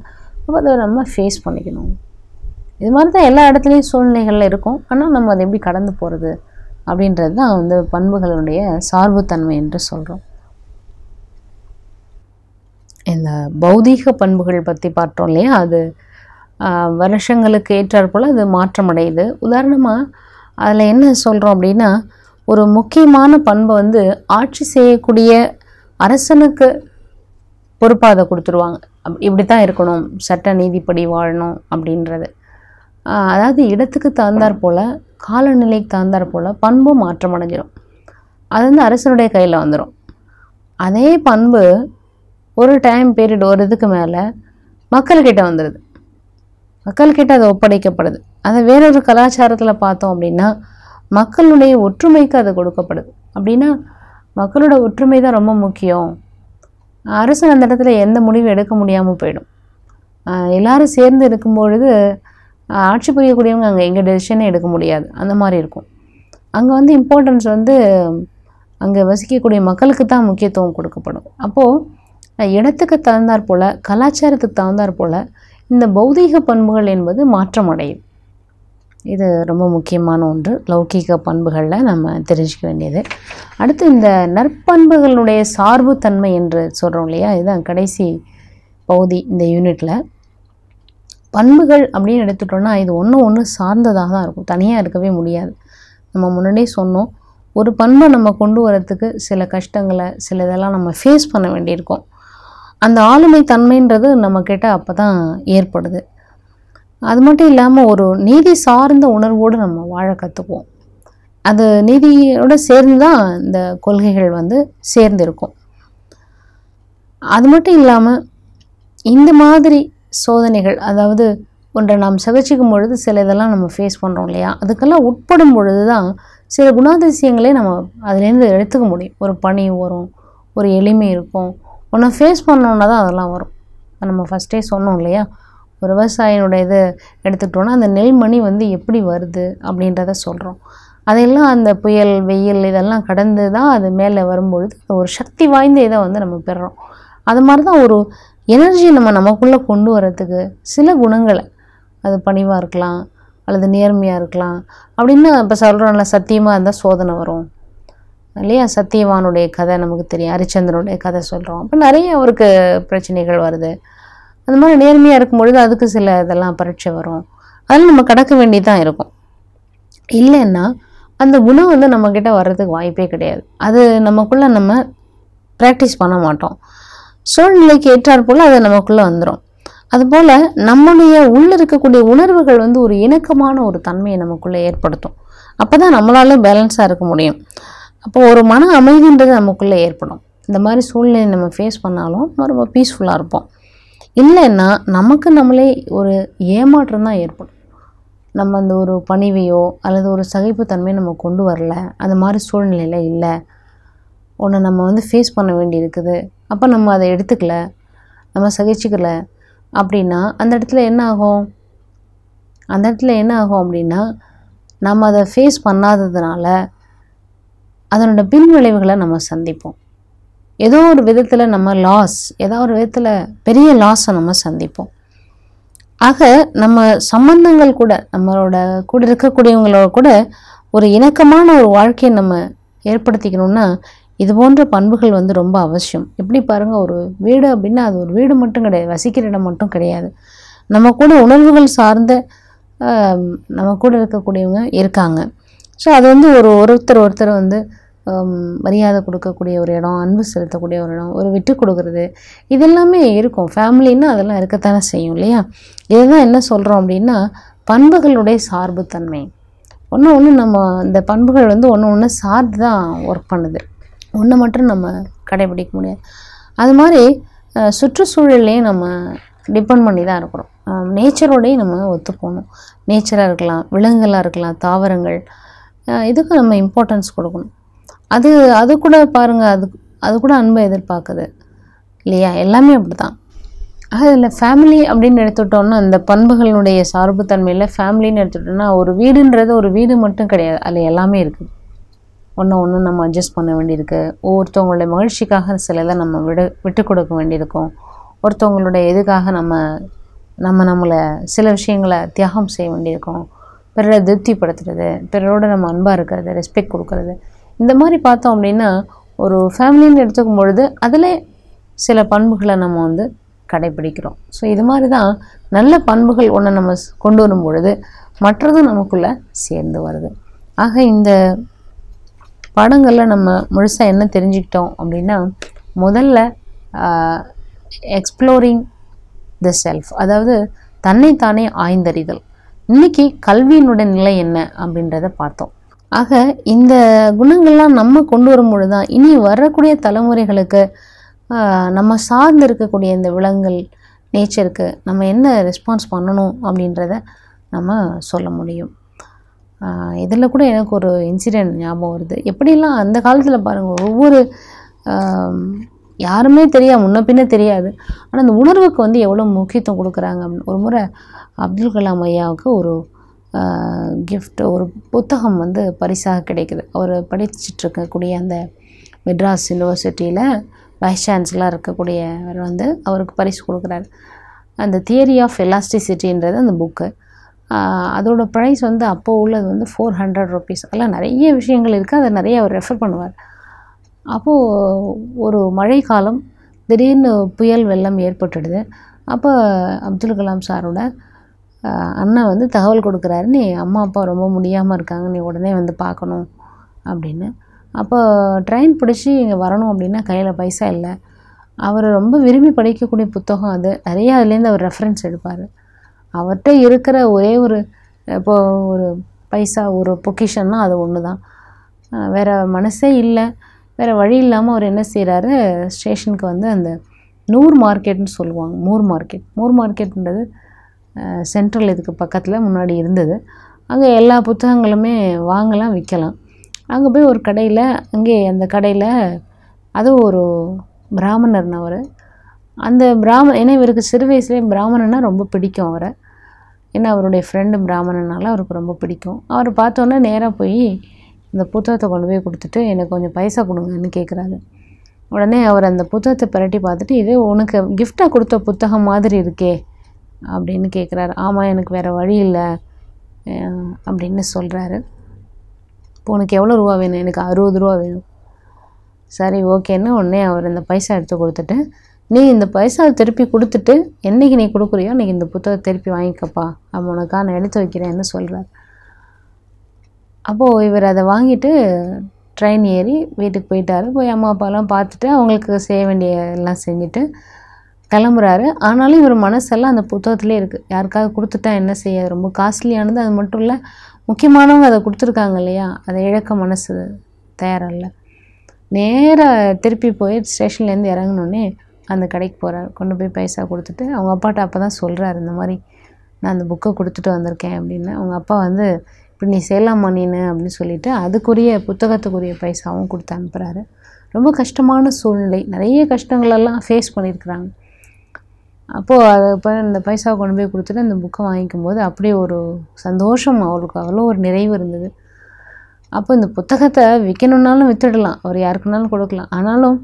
[SPEAKER 1] அப்போ அதை நம்ம ஃபேஸ் பண்ணிக்கணும் இது மாதிரி தான் எல்லா இடத்துலையும் சூழ்நிலைகளில் இருக்கும் ஆனால் நம்ம அதை எப்படி கடந்து போகிறது அப்படின்றது தான் வந்து பண்புகளுடைய சார்புத்தன்மை என்று சொல்கிறோம் இந்த பௌதீக பண்புகள் பற்றி பார்த்தோம் இல்லையா அது வருஷங்களுக்கு ஏற்றாற்போல் அது மாற்றமடையுது உதாரணமாக அதில் என்ன சொல்கிறோம் அப்படின்னா ஒரு முக்கியமான பண்பை வந்து ஆட்சி செய்யக்கூடிய அரசனுக்கு பொறுப்பாக அதை கொடுத்துருவாங்க இப்படி தான் இருக்கணும் சட்ட நீதிப்படி வாழணும் அப்படின்றது அதாவது இடத்துக்கு தகுந்தாற் போல் காலநிலைக்கு தகுந்தாற் போல் பண்பும் மாற்றம் அடைஞ்சிடும் அது வந்து அரசனுடைய கையில் வந்துடும் அதே பண்பு ஒரு டைம் பீரியட் ஒரு இதுக்கு மேலே மக்கள்கிட்ட வந்துடுது மக்கள்கிட்ட அது ஒப்படைக்கப்படுது அதை வேறொரு கலாச்சாரத்தில் பார்த்தோம் அப்படின்னா மக்களுடைய ஒற்றுமைக்கு அது கொடுக்கப்படுது அப்படின்னா மக்களோட ஒற்றுமை தான் ரொம்ப முக்கியம் அரசு அந்த இடத்துல எந்த முடிவும் எடுக்க முடியாமல் போயிடும் எல்லோரும் சேர்ந்து இருக்கும்பொழுது ஆட்சி புரியக்கூடியவங்க அங்கே எங்கள் டெசிஷனே எடுக்க முடியாது அந்த மாதிரி இருக்கும் அங்கே வந்து இம்பார்ட்டன்ஸ் வந்து அங்கே வசிக்கக்கூடிய மக்களுக்கு தான் முக்கியத்துவம் கொடுக்கப்படும் அப்போது இடத்துக்கு தகுந்தாற் போல் கலாச்சாரத்துக்கு தகுந்தாற் போல் இந்த பௌதீக பண்புகள் என்பது மாற்றம் அடையும் இது ரொம்ப முக்கியமான ஒன்று லௌகீக பண்புகளில் நம்ம தெரிஞ்சுக்க வேண்டியது அடுத்து இந்த நற்பண்புகளுடைய சார்புத்தன்மை என்று சொல்கிறோம் இல்லையா இதுதான் கடைசி பகுதி இந்த யூனிட்டில் பண்புகள் அப்படின்னு எடுத்துட்டோம்னா இது ஒன்று ஒன்று சார்ந்ததாக தான் இருக்கும் தனியாக இருக்கவே முடியாது நம்ம முன்னாடியே சொன்னோம் ஒரு பண்பை நம்ம கொண்டு வரத்துக்கு சில கஷ்டங்களை சில இதெல்லாம் நம்ம ஃபேஸ் பண்ண வேண்டியிருக்கோம் அந்த ஆளுமை தன்மைன்றது நம்மக்கிட்ட அப்போ தான் ஏற்படுது அது மட்டும் இல்லாமல் ஒரு நீதி சார்ந்த உணர்வோடு நம்ம வாழ கற்றுக்குவோம் அது நீதியோடு சேர்ந்து தான் இந்த கொள்கைகள் வந்து சேர்ந்திருக்கும் அது மட்டும் இல்லாமல் இந்த மாதிரி சோதனைகள் அதாவது ஒன்றை நாம் சகிச்சிக்கும் பொழுது சில இதெல்லாம் நம்ம ஃபேஸ் பண்ணுறோம் இல்லையா அதுக்கெல்லாம் உட்படும் பொழுது தான் சில குணாதிசயங்களே நம்ம அதுலேருந்து எடுத்துக்க முடியும் ஒரு பணி வரும் ஒரு எளிமை இருக்கும் ஒன்று ஃபேஸ் பண்ணோன்னா தான் அதெல்லாம் வரும் நம்ம ஃபஸ்ட்டே சொன்னோம் இல்லையா ஒரு விவசாயினுடைய இது எடுத்துக்கிட்டோன்னா அந்த நெல்மணி வந்து எப்படி வருது அப்படின்றத சொல்கிறோம் அதையெல்லாம் அந்த புயல் வெயில் இதெல்லாம் கடந்து தான் அது மேலே வரும்பொழுது ஒரு சக்தி வாய்ந்த இதை வந்து நம்ம பெறுறோம் அது மாதிரி தான் ஒரு எனர்ஜி நம்ம நமக்குள்ளே கொண்டு வரத்துக்கு சில குணங்களை அது பணிவாக இருக்கலாம் அல்லது நேர்மையாக இருக்கலாம் அப்படின்னு இப்போ சொல்கிறோம்ல சத்தியமாக இருந்தால் சோதனை வரும் இல்லையா சத்தியவானுடைய கதை நமக்கு தெரியும் ஹரிச்சந்திரனுடைய கதை சொல்கிறோம் அப்போ நிறைய அவருக்கு பிரச்சனைகள் வருது அந்த மாதிரி நேர்மையாக இருக்கும் பொழுது அதுக்கு சில இதெல்லாம் பரீட்சை வரும் அதெல்லாம் நம்ம கடக்க வேண்டியதான் இருக்கும் இல்லைன்னா அந்த குணம் வந்து நம்மக்கிட்ட வர்றதுக்கு வாய்ப்பே கிடையாது அது நமக்குள்ளே நம்ம ப்ராக்டிஸ் பண்ண மாட்டோம் சூழ்நிலைக்கு ஏற்றாற்போல் போல் அது நமக்குள்ளே வந்துடும் அதுபோல் நம்முடைய உள்ளே இருக்கக்கூடிய உணர்வுகள் வந்து ஒரு இணக்கமான ஒரு தன்மையை நமக்குள்ளே ஏற்படுத்தும் அப்போ தான் நம்மளால பேலன்ஸாக இருக்க முடியும் அப்போது ஒரு மன அமைதின்றது நமக்குள்ளே ஏற்படும் இந்த மாதிரி சூழ்நிலை நம்ம ஃபேஸ் பண்ணாலும் நம்ம ரொம்ப பீஸ்ஃபுல்லாக இருப்போம் இல்லைன்னா நமக்கு நம்மளே ஒரு ஏமாற்றம் தான் ஏற்படும் நம்ம அந்த ஒரு பணிவையோ அல்லது ஒரு சகிப்புத்தன்மையோ நம்ம கொண்டு வரல அந்த மாதிரி சூழ்நிலையில் இல்லை ஒன்று நம்ம வந்து ஃபேஸ் பண்ண வேண்டி இருக்குது அப்போ நம்ம அதை எடுத்துக்கல நம்ம சகிச்சுக்கல அப்படின்னா அந்த இடத்துல என்ன ஆகும் அந்த இடத்துல என்ன ஆகும் அப்படின்னா நம்ம அதை ஃபேஸ் பண்ணாததுனால அதனோட பின்விளைவுகளை நம்ம சந்திப்போம் ஏதோ ஒரு விதத்தில் நம்ம லாஸ் ஏதோ ஒரு விதத்தில் பெரிய லாஸை நம்ம சந்திப்போம் ஆக நம்ம சம்பந்தங்கள் கூட நம்மளோட கூட இருக்கக்கூடியவங்களோட கூட ஒரு இணக்கமான ஒரு வாழ்க்கையை நம்ம ஏற்படுத்திக்கணும்னா இது போன்ற பண்புகள் வந்து ரொம்ப அவசியம் எப்படி பாருங்கள் ஒரு வீடு அப்படின்னா அது ஒரு வீடு மட்டும் கிடையாது வசிக்கிற இடம் மட்டும் கிடையாது நம்ம கூட உணர்வுகள் சார்ந்த நம்ம கூட இருக்கக்கூடியவங்க இருக்காங்க ஸோ அது வந்து ஒரு ஒருத்தர் ஒருத்தர் வந்து மரியாதை கொடுக்கக்கூடிய ஒரு இடம் அன்பு செலுத்தக்கூடிய ஒரு இடம் ஒரு விட்டு கொடுக்குறது இதெல்லாமே இருக்கும் ஃபேமிலின்னா அதெல்லாம் இருக்கத்தானே செய்யும் இல்லையா இதுதான் என்ன சொல்கிறோம் அப்படின்னா பண்புகளுடைய சார்புத்தன்மை ஒன்று ஒன்று நம்ம இந்த பண்புகள் வந்து ஒன்று ஒன்று சார்ந்து தான் ஒர்க் பண்ணுது ஒன்று மட்டும் நம்ம கடைபிடிக்க முடியாது அது மாதிரி சுற்றுச்சூழல்லையும் நம்ம டிபெண்ட் பண்ணி தான் இருக்கிறோம் நேச்சரோடையும் நம்ம ஒத்து போகணும் நேச்சராக இருக்கலாம் விலங்குகளாக இருக்கலாம் தாவரங்கள் இதுக்கு நம்ம இம்பார்ட்டன்ஸ் கொடுக்கணும் அது அது கூட பாருங்கள் அது அது கூட அன்பை எதிர்பார்க்குது இல்லையா எல்லாமே அப்படி தான் ஆக இதில் ஃபேமிலி அப்படின்னு எடுத்துட்டோன்னா அந்த பண்புகளுடைய சார்புத்தன்மையில் ஃபேமிலின்னு எடுத்துட்டோம்னா ஒரு வீடுன்றது ஒரு வீடு மட்டும் கிடையாது அதில் எல்லாமே இருக்குது ஒன்று ஒன்று நம்ம அட்ஜஸ்ட் பண்ண வேண்டியிருக்கு ஒவ்வொருத்தவங்களுடைய மகிழ்ச்சிக்காக சிலதை நம்ம விட விட்டு கொடுக்க வேண்டியிருக்கும் ஒருத்தவங்களுடைய இதுக்காக நம்ம நம்ம நம்மளை சில விஷயங்களை தியாகம் செய்ய வேண்டியிருக்கும் பிறரை திருப்திப்படுத்துறது பிறரோட நம்ம அன்பாக இருக்கிறது ரெஸ்பெக்ட் கொடுக்கறது இந்த மாதிரி பார்த்தோம் அப்படின்னா ஒரு ஃபேமிலின்னு எடுத்துக்கும் பொழுது அதில் சில பண்புகளை நம்ம வந்து கடைபிடிக்கிறோம் ஸோ இது மாதிரி தான் நல்ல பண்புகள் ஒன்று நம்ம கொண்டு வரும் பொழுது மற்றதும் நமக்குள்ளே சேர்ந்து வருது ஆக இந்த படங்களில் நம்ம முழுசாக என்ன தெரிஞ்சுக்கிட்டோம் அப்படின்னா முதல்ல எக்ஸ்ப்ளோரிங் த செல்ஃப் அதாவது தன்னைத்தானே ஆய்ந்தறிதல் இன்றைக்கி கல்வியினுடைய நிலை என்ன அப்படின்றத பார்த்தோம் ஆக இந்த குணங்கள்லாம் நம்ம கொண்டு வரும்பொழுது தான் இனி வரக்கூடிய தலைமுறைகளுக்கு நம்ம சார்ந்து இருக்கக்கூடிய இந்த விலங்குகள் நேச்சருக்கு நம்ம என்ன ரெஸ்பான்ஸ் பண்ணணும் அப்படின்றத நம்ம சொல்ல முடியும் இதில் கூட எனக்கு ஒரு இன்சிடெண்ட் ஞாபகம் வருது எப்படிலாம் அந்த காலத்தில் பாருங்கள் ஒவ்வொரு யாருமே தெரியாது முன்ன பின்ன தெரியாது ஆனால் அந்த உணர்வுக்கு வந்து எவ்வளோ முக்கியத்துவம் கொடுக்குறாங்க அப்படின்னு ஒரு முறை அப்துல் கலாம் ஐயாவுக்கு ஒரு கிஃப்ட் ஒரு புத்தகம் வந்து பரிசாக கிடைக்குது அவர் இருக்கக்கூடிய அந்த மெட்ராஸ் யூனிவர்சிட்டியில் வைஸ் சான்சலாக இருக்கக்கூடியவர் வந்து அவருக்கு பரிசு கொடுக்குறாரு அந்த தியரி ஆஃப் எலாஸ்டிசிட்டின்றது அந்த புக்கு அதோட ப்ரைஸ் வந்து அப்போது உள்ளது வந்து ஃபோர் ஹண்ட்ரட் ருபீஸ் அதெல்லாம் நிறைய விஷயங்கள் இருக்குது அதை நிறைய அவர் ரெஃபர் பண்ணுவார் அப்போது ஒரு மழை காலம் திடீர்னு புயல் வெள்ளம் ஏற்பட்டுடுது அப்போ அப்துல் கலாம் சாரோட அண்ணா வந்து தகவல் கொடுக்குறாரு நீ அம்மா அப்பா ரொம்ப முடியாமல் இருக்காங்க நீ உடனே வந்து பார்க்கணும் அப்படின்னு அப்போ ட்ரெயின் பிடிச்சி இங்கே வரணும் அப்படின்னா கையில் பைசா இல்லை அவர் ரொம்ப விரும்பி படிக்கக்கூடிய புத்தகம் அது நிறையா அதுலேருந்து அவர் ரெஃபரன்ஸ் எடுப்பார் அவர்கிட்ட இருக்கிற ஒரே ஒரு இப்போ ஒரு பைசா ஒரு பொக்கிஷன்னா அது ஒன்று தான் வேறு மனசே இல்லை வேறு வழி இல்லாமல் அவர் என்ன செய்கிறாரு ஸ்டேஷனுக்கு வந்து அந்த நூர் மார்க்கெட்னு சொல்லுவாங்க மூர் மார்க்கெட் மூர் மார்க்கெட்ன்றது சென்ட்ரல் இதுக்கு பக்கத்தில் முன்னாடி இருந்தது அங்கே எல்லா புத்தகங்களுமே வாங்கலாம் விற்கலாம் அங்கே போய் ஒரு கடையில் அங்கே அந்த கடையில் அது ஒரு பிராமணர்னு அவர் அந்த பிராம ஏன்னா இவருக்கு சிறு வயசுலேயே பிராமணன்னா ரொம்ப பிடிக்கும் அவரை ஏன்னா அவருடைய ஃப்ரெண்டு பிராமணனால அவருக்கு ரொம்ப பிடிக்கும் அவர் பார்த்தோன்னே நேராக போய் இந்த புத்தகத்தை கொண்டு போய் கொடுத்துட்டு எனக்கு கொஞ்சம் பைசா கொடுங்கன்னு கேட்குறாரு உடனே அவர் அந்த புத்தகத்தை பிரட்டி பார்த்துட்டு இது உனக்கு கிஃப்டாக கொடுத்த புத்தகம் மாதிரி இருக்கே அப்படின்னு கேட்குறாரு ஆமாம் எனக்கு வேறு வழி இல்லை அப்படின்னு சொல்கிறாரு இப்போ உனக்கு எவ்வளோ ரூபா வேணும் எனக்கு அறுபது ரூபா வேணும் சரி ஓகேன்னு உடனே அவர் இந்த பைசா எடுத்து கொடுத்துட்டு நீ இந்த பைசா திருப்பி கொடுத்துட்டு என்றைக்கு நீ கொடுக்குறியோ அன்றைக்கி இந்த புத்தகத்தை திருப்பி வாங்கிக்கப்பா அவன் உனக்காக நான் எடுத்து வைக்கிறேன்னு சொல்கிறார் அப்போது இவர் அதை வாங்கிட்டு ட்ரெயின் ஏறி வீட்டுக்கு போயிட்டார் போய் அம்மா அப்பாலாம் பார்த்துட்டு அவங்களுக்கு செய்ய வேண்டிய எல்லாம் செஞ்சுட்டு கிளம்புறாரு ஆனாலும் இவர் மனசெல்லாம் அந்த புத்தகத்திலே இருக்குது யாருக்காக கொடுத்துட்டா என்ன செய்ய ரொம்ப காஸ்ட்லியானது அது மட்டும் இல்லை முக்கியமானவங்க அதை கொடுத்துருக்காங்க இல்லையா அதை இழக்க மனசு தயாரில்ல நேராக திருப்பி போய் ஸ்டேஷன்லேருந்து இறங்கினோன்னே அந்த கடைக்கு போகிறார் கொண்டு போய் பைசா கொடுத்துட்டு அவங்க அப்பாட்ட அப்போ தான் சொல்கிறாரு இந்த மாதிரி நான் அந்த புக்கை கொடுத்துட்டு வந்திருக்கேன் அப்படின்னு அவங்க அப்பா வந்து இப்படி நீ செய்யலாமா நீனு அப்படின்னு சொல்லிட்டு அதுக்குரிய புத்தகத்துக்குரிய பைசாவும் கொடுத்து அனுப்புகிறாரு ரொம்ப கஷ்டமான சூழ்நிலை நிறைய கஷ்டங்களெல்லாம் ஃபேஸ் பண்ணியிருக்கிறாங்க அப்போது அதை இப்போ இந்த பைசா கொண்டு போய் கொடுத்துட்டு அந்த புக்கை வாங்கிக்கும் போது அப்படியே ஒரு சந்தோஷம் அவளுக்கு அவ்வளோ ஒரு நிறைவு இருந்தது அப்போ இந்த புத்தகத்தை விற்கணுன்னாலும் விற்றுடலாம் அவர் யாருக்குனாலும் கொடுக்கலாம் ஆனாலும்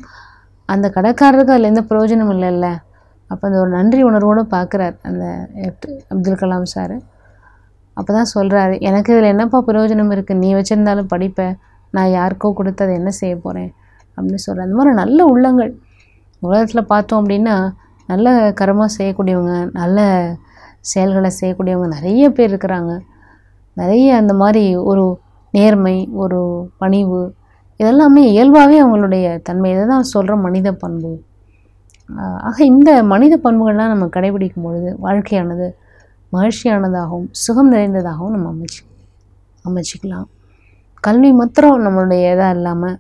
[SPEAKER 1] அந்த கடைக்காரருக்கு அதில் எந்த பிரயோஜனம் இல்லைல்ல அப்போ அந்த ஒரு நன்றி உணர்வோடு பார்க்குறார் அந்த அப்துல் கலாம் சார் அப்போ தான் சொல்கிறாரு எனக்கு இதில் என்னப்பா பிரயோஜனம் இருக்குது நீ வச்சுருந்தாலும் படிப்பேன் நான் யாருக்கோ கொடுத்து அதை என்ன செய்ய போகிறேன் அப்படின்னு சொல்கிறேன் அந்த மாதிரி நல்ல உள்ளங்கள் உலகத்தில் பார்த்தோம் அப்படின்னா நல்ல கரமாக செய்யக்கூடியவங்க நல்ல செயல்களை செய்யக்கூடியவங்க நிறைய பேர் இருக்கிறாங்க நிறைய அந்த மாதிரி ஒரு நேர்மை ஒரு பணிவு இதெல்லாமே இயல்பாகவே அவங்களுடைய தன்மை இதை தான் சொல்கிற மனித பண்பு ஆக இந்த மனித பண்புகள்லாம் நம்ம கடைபிடிக்கும் பொழுது வாழ்க்கையானது மகிழ்ச்சியானதாகவும் சுகம் நிறைந்ததாகவும் நம்ம அமைச்சு அமைச்சிக்கலாம் கல்வி மாத்திரம் நம்மளுடைய இதாக இல்லாமல்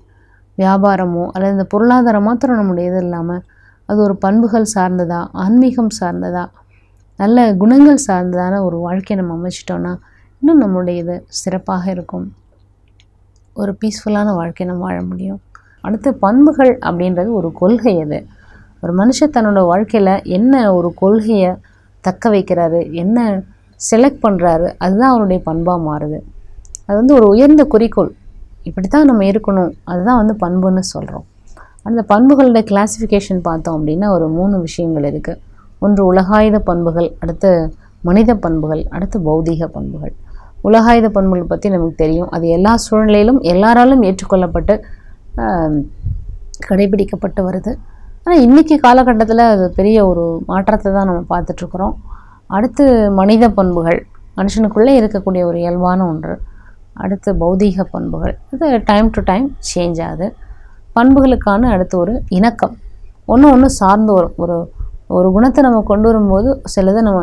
[SPEAKER 1] வியாபாரமோ அல்லது இந்த பொருளாதாரம் மாத்திரம் நம்முடைய இது இல்லாமல் அது ஒரு பண்புகள் சார்ந்ததா ஆன்மீகம் சார்ந்ததா நல்ல குணங்கள் சார்ந்ததான ஒரு வாழ்க்கையை நம்ம அமைச்சிட்டோன்னா இன்னும் நம்மளுடைய இது சிறப்பாக இருக்கும் ஒரு பீஸ்ஃபுல்லான வாழ்க்கையை நம்ம வாழ முடியும் அடுத்து பண்புகள் அப்படின்றது ஒரு கொள்கை அது ஒரு மனுஷன் தன்னோட வாழ்க்கையில் என்ன ஒரு கொள்கையை தக்க வைக்கிறாரு என்ன செலக்ட் பண்ணுறாரு அதுதான் அவருடைய பண்பாக மாறுது அது வந்து ஒரு உயர்ந்த குறிக்கோள் இப்படி தான் நம்ம இருக்கணும் அதுதான் வந்து பண்புன்னு சொல்கிறோம் அந்த பண்புகளோட கிளாசிஃபிகேஷன் பார்த்தோம் அப்படின்னா ஒரு மூணு விஷயங்கள் இருக்குது ஒன்று உலகாயுத பண்புகள் அடுத்து மனித பண்புகள் அடுத்து பௌதீக பண்புகள் உலகாயுத பண்புகள் பற்றி நமக்கு தெரியும் அது எல்லா சூழ்நிலையிலும் எல்லாராலும் ஏற்றுக்கொள்ளப்பட்டு கடைபிடிக்கப்பட்டு வருது ஆனால் இன்றைக்கி காலகட்டத்தில் அது பெரிய ஒரு மாற்றத்தை தான் நம்ம பார்த்துட்ருக்குறோம் அடுத்து மனித பண்புகள் மனுஷனுக்குள்ளே இருக்கக்கூடிய ஒரு இயல்பான ஒன்று அடுத்து பௌதீக பண்புகள் இது டைம் டு டைம் சேஞ்ச் ஆகுது பண்புகளுக்கான அடுத்து ஒரு இணக்கம் ஒன்று ஒன்று சார்ந்து வரும் ஒரு ஒரு குணத்தை நம்ம கொண்டு வரும்போது சிலதை நம்ம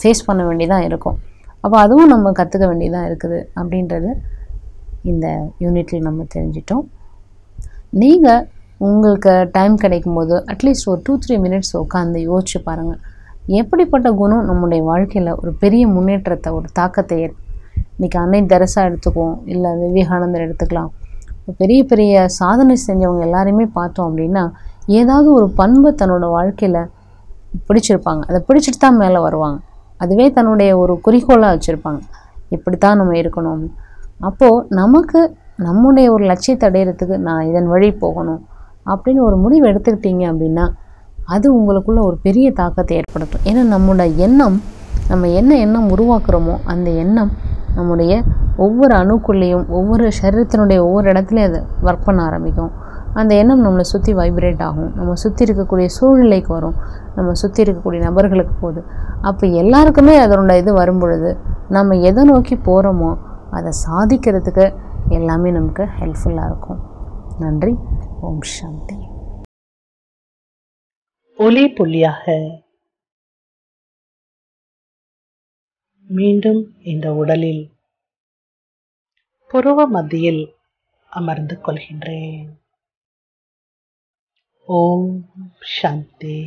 [SPEAKER 1] ஃபேஸ் பண்ண வேண்டியதாக இருக்கும் அப்போ அதுவும் நம்ம கற்றுக்க வேண்டியதாக இருக்குது அப்படின்றது இந்த யூனிட்டில் நம்ம தெரிஞ்சிட்டோம் நீங்கள் உங்களுக்கு டைம் கிடைக்கும் போது அட்லீஸ்ட் ஒரு டூ த்ரீ மினிட்ஸ் உட்காந்து யோசிச்சு பாருங்கள் எப்படிப்பட்ட குணம் நம்முடைய வாழ்க்கையில் ஒரு பெரிய முன்னேற்றத்தை ஒரு தாக்கத்தை ஏற் இன்றைக்கி அன்னை தெரசா எடுத்துக்குவோம் இல்லை விவேகானந்தர் எடுத்துக்கலாம் பெரிய பெரிய சாதனை செஞ்சவங்க எல்லாருமே பார்த்தோம் அப்படின்னா ஏதாவது ஒரு பண்பை தன்னோட வாழ்க்கையில் பிடிச்சிருப்பாங்க அதை பிடிச்சிட்டு தான் மேலே வருவாங்க அதுவே தன்னுடைய ஒரு குறிக்கோளாக வச்சுருப்பாங்க இப்படி தான் நம்ம இருக்கணும் அப்போது நமக்கு நம்முடைய ஒரு லட்சியத்தை அடையிறதுக்கு நான் இதன் வழி போகணும் அப்படின்னு ஒரு முடிவு எடுத்துக்கிட்டீங்க அப்படின்னா அது உங்களுக்குள்ள ஒரு பெரிய தாக்கத்தை ஏற்படுத்தும் ஏன்னா நம்மளோட எண்ணம் நம்ம என்ன எண்ணம் உருவாக்குறோமோ அந்த எண்ணம் நம்முடைய ஒவ்வொரு அணுக்குள்ளேயும் ஒவ்வொரு சரீரத்தினுடைய ஒவ்வொரு இடத்துலையும் அது ஒர்க் பண்ண ஆரம்பிக்கும் அந்த எண்ணம் நம்மளை சுற்றி வைப்ரேட் ஆகும் நம்ம சுற்றி இருக்கக்கூடிய சூழ்நிலைக்கு வரும் நம்ம சுற்றி இருக்கக்கூடிய நபர்களுக்கு போகுது அப்போ எல்லாருக்குமே அதனோட இது வரும் பொழுது நம்ம எதை நோக்கி போகிறோமோ அதை சாதிக்கிறதுக்கு எல்லாமே நமக்கு ஹெல்ப்ஃபுல்லாக இருக்கும் நன்றி ஓம் சாந்தி ஒளி புள்ளியாக மீண்டும் இந்த உடலில் புருவ மத்தியில் அமர்ந்து கொள்கின்றேன் ஓம் சாந்தி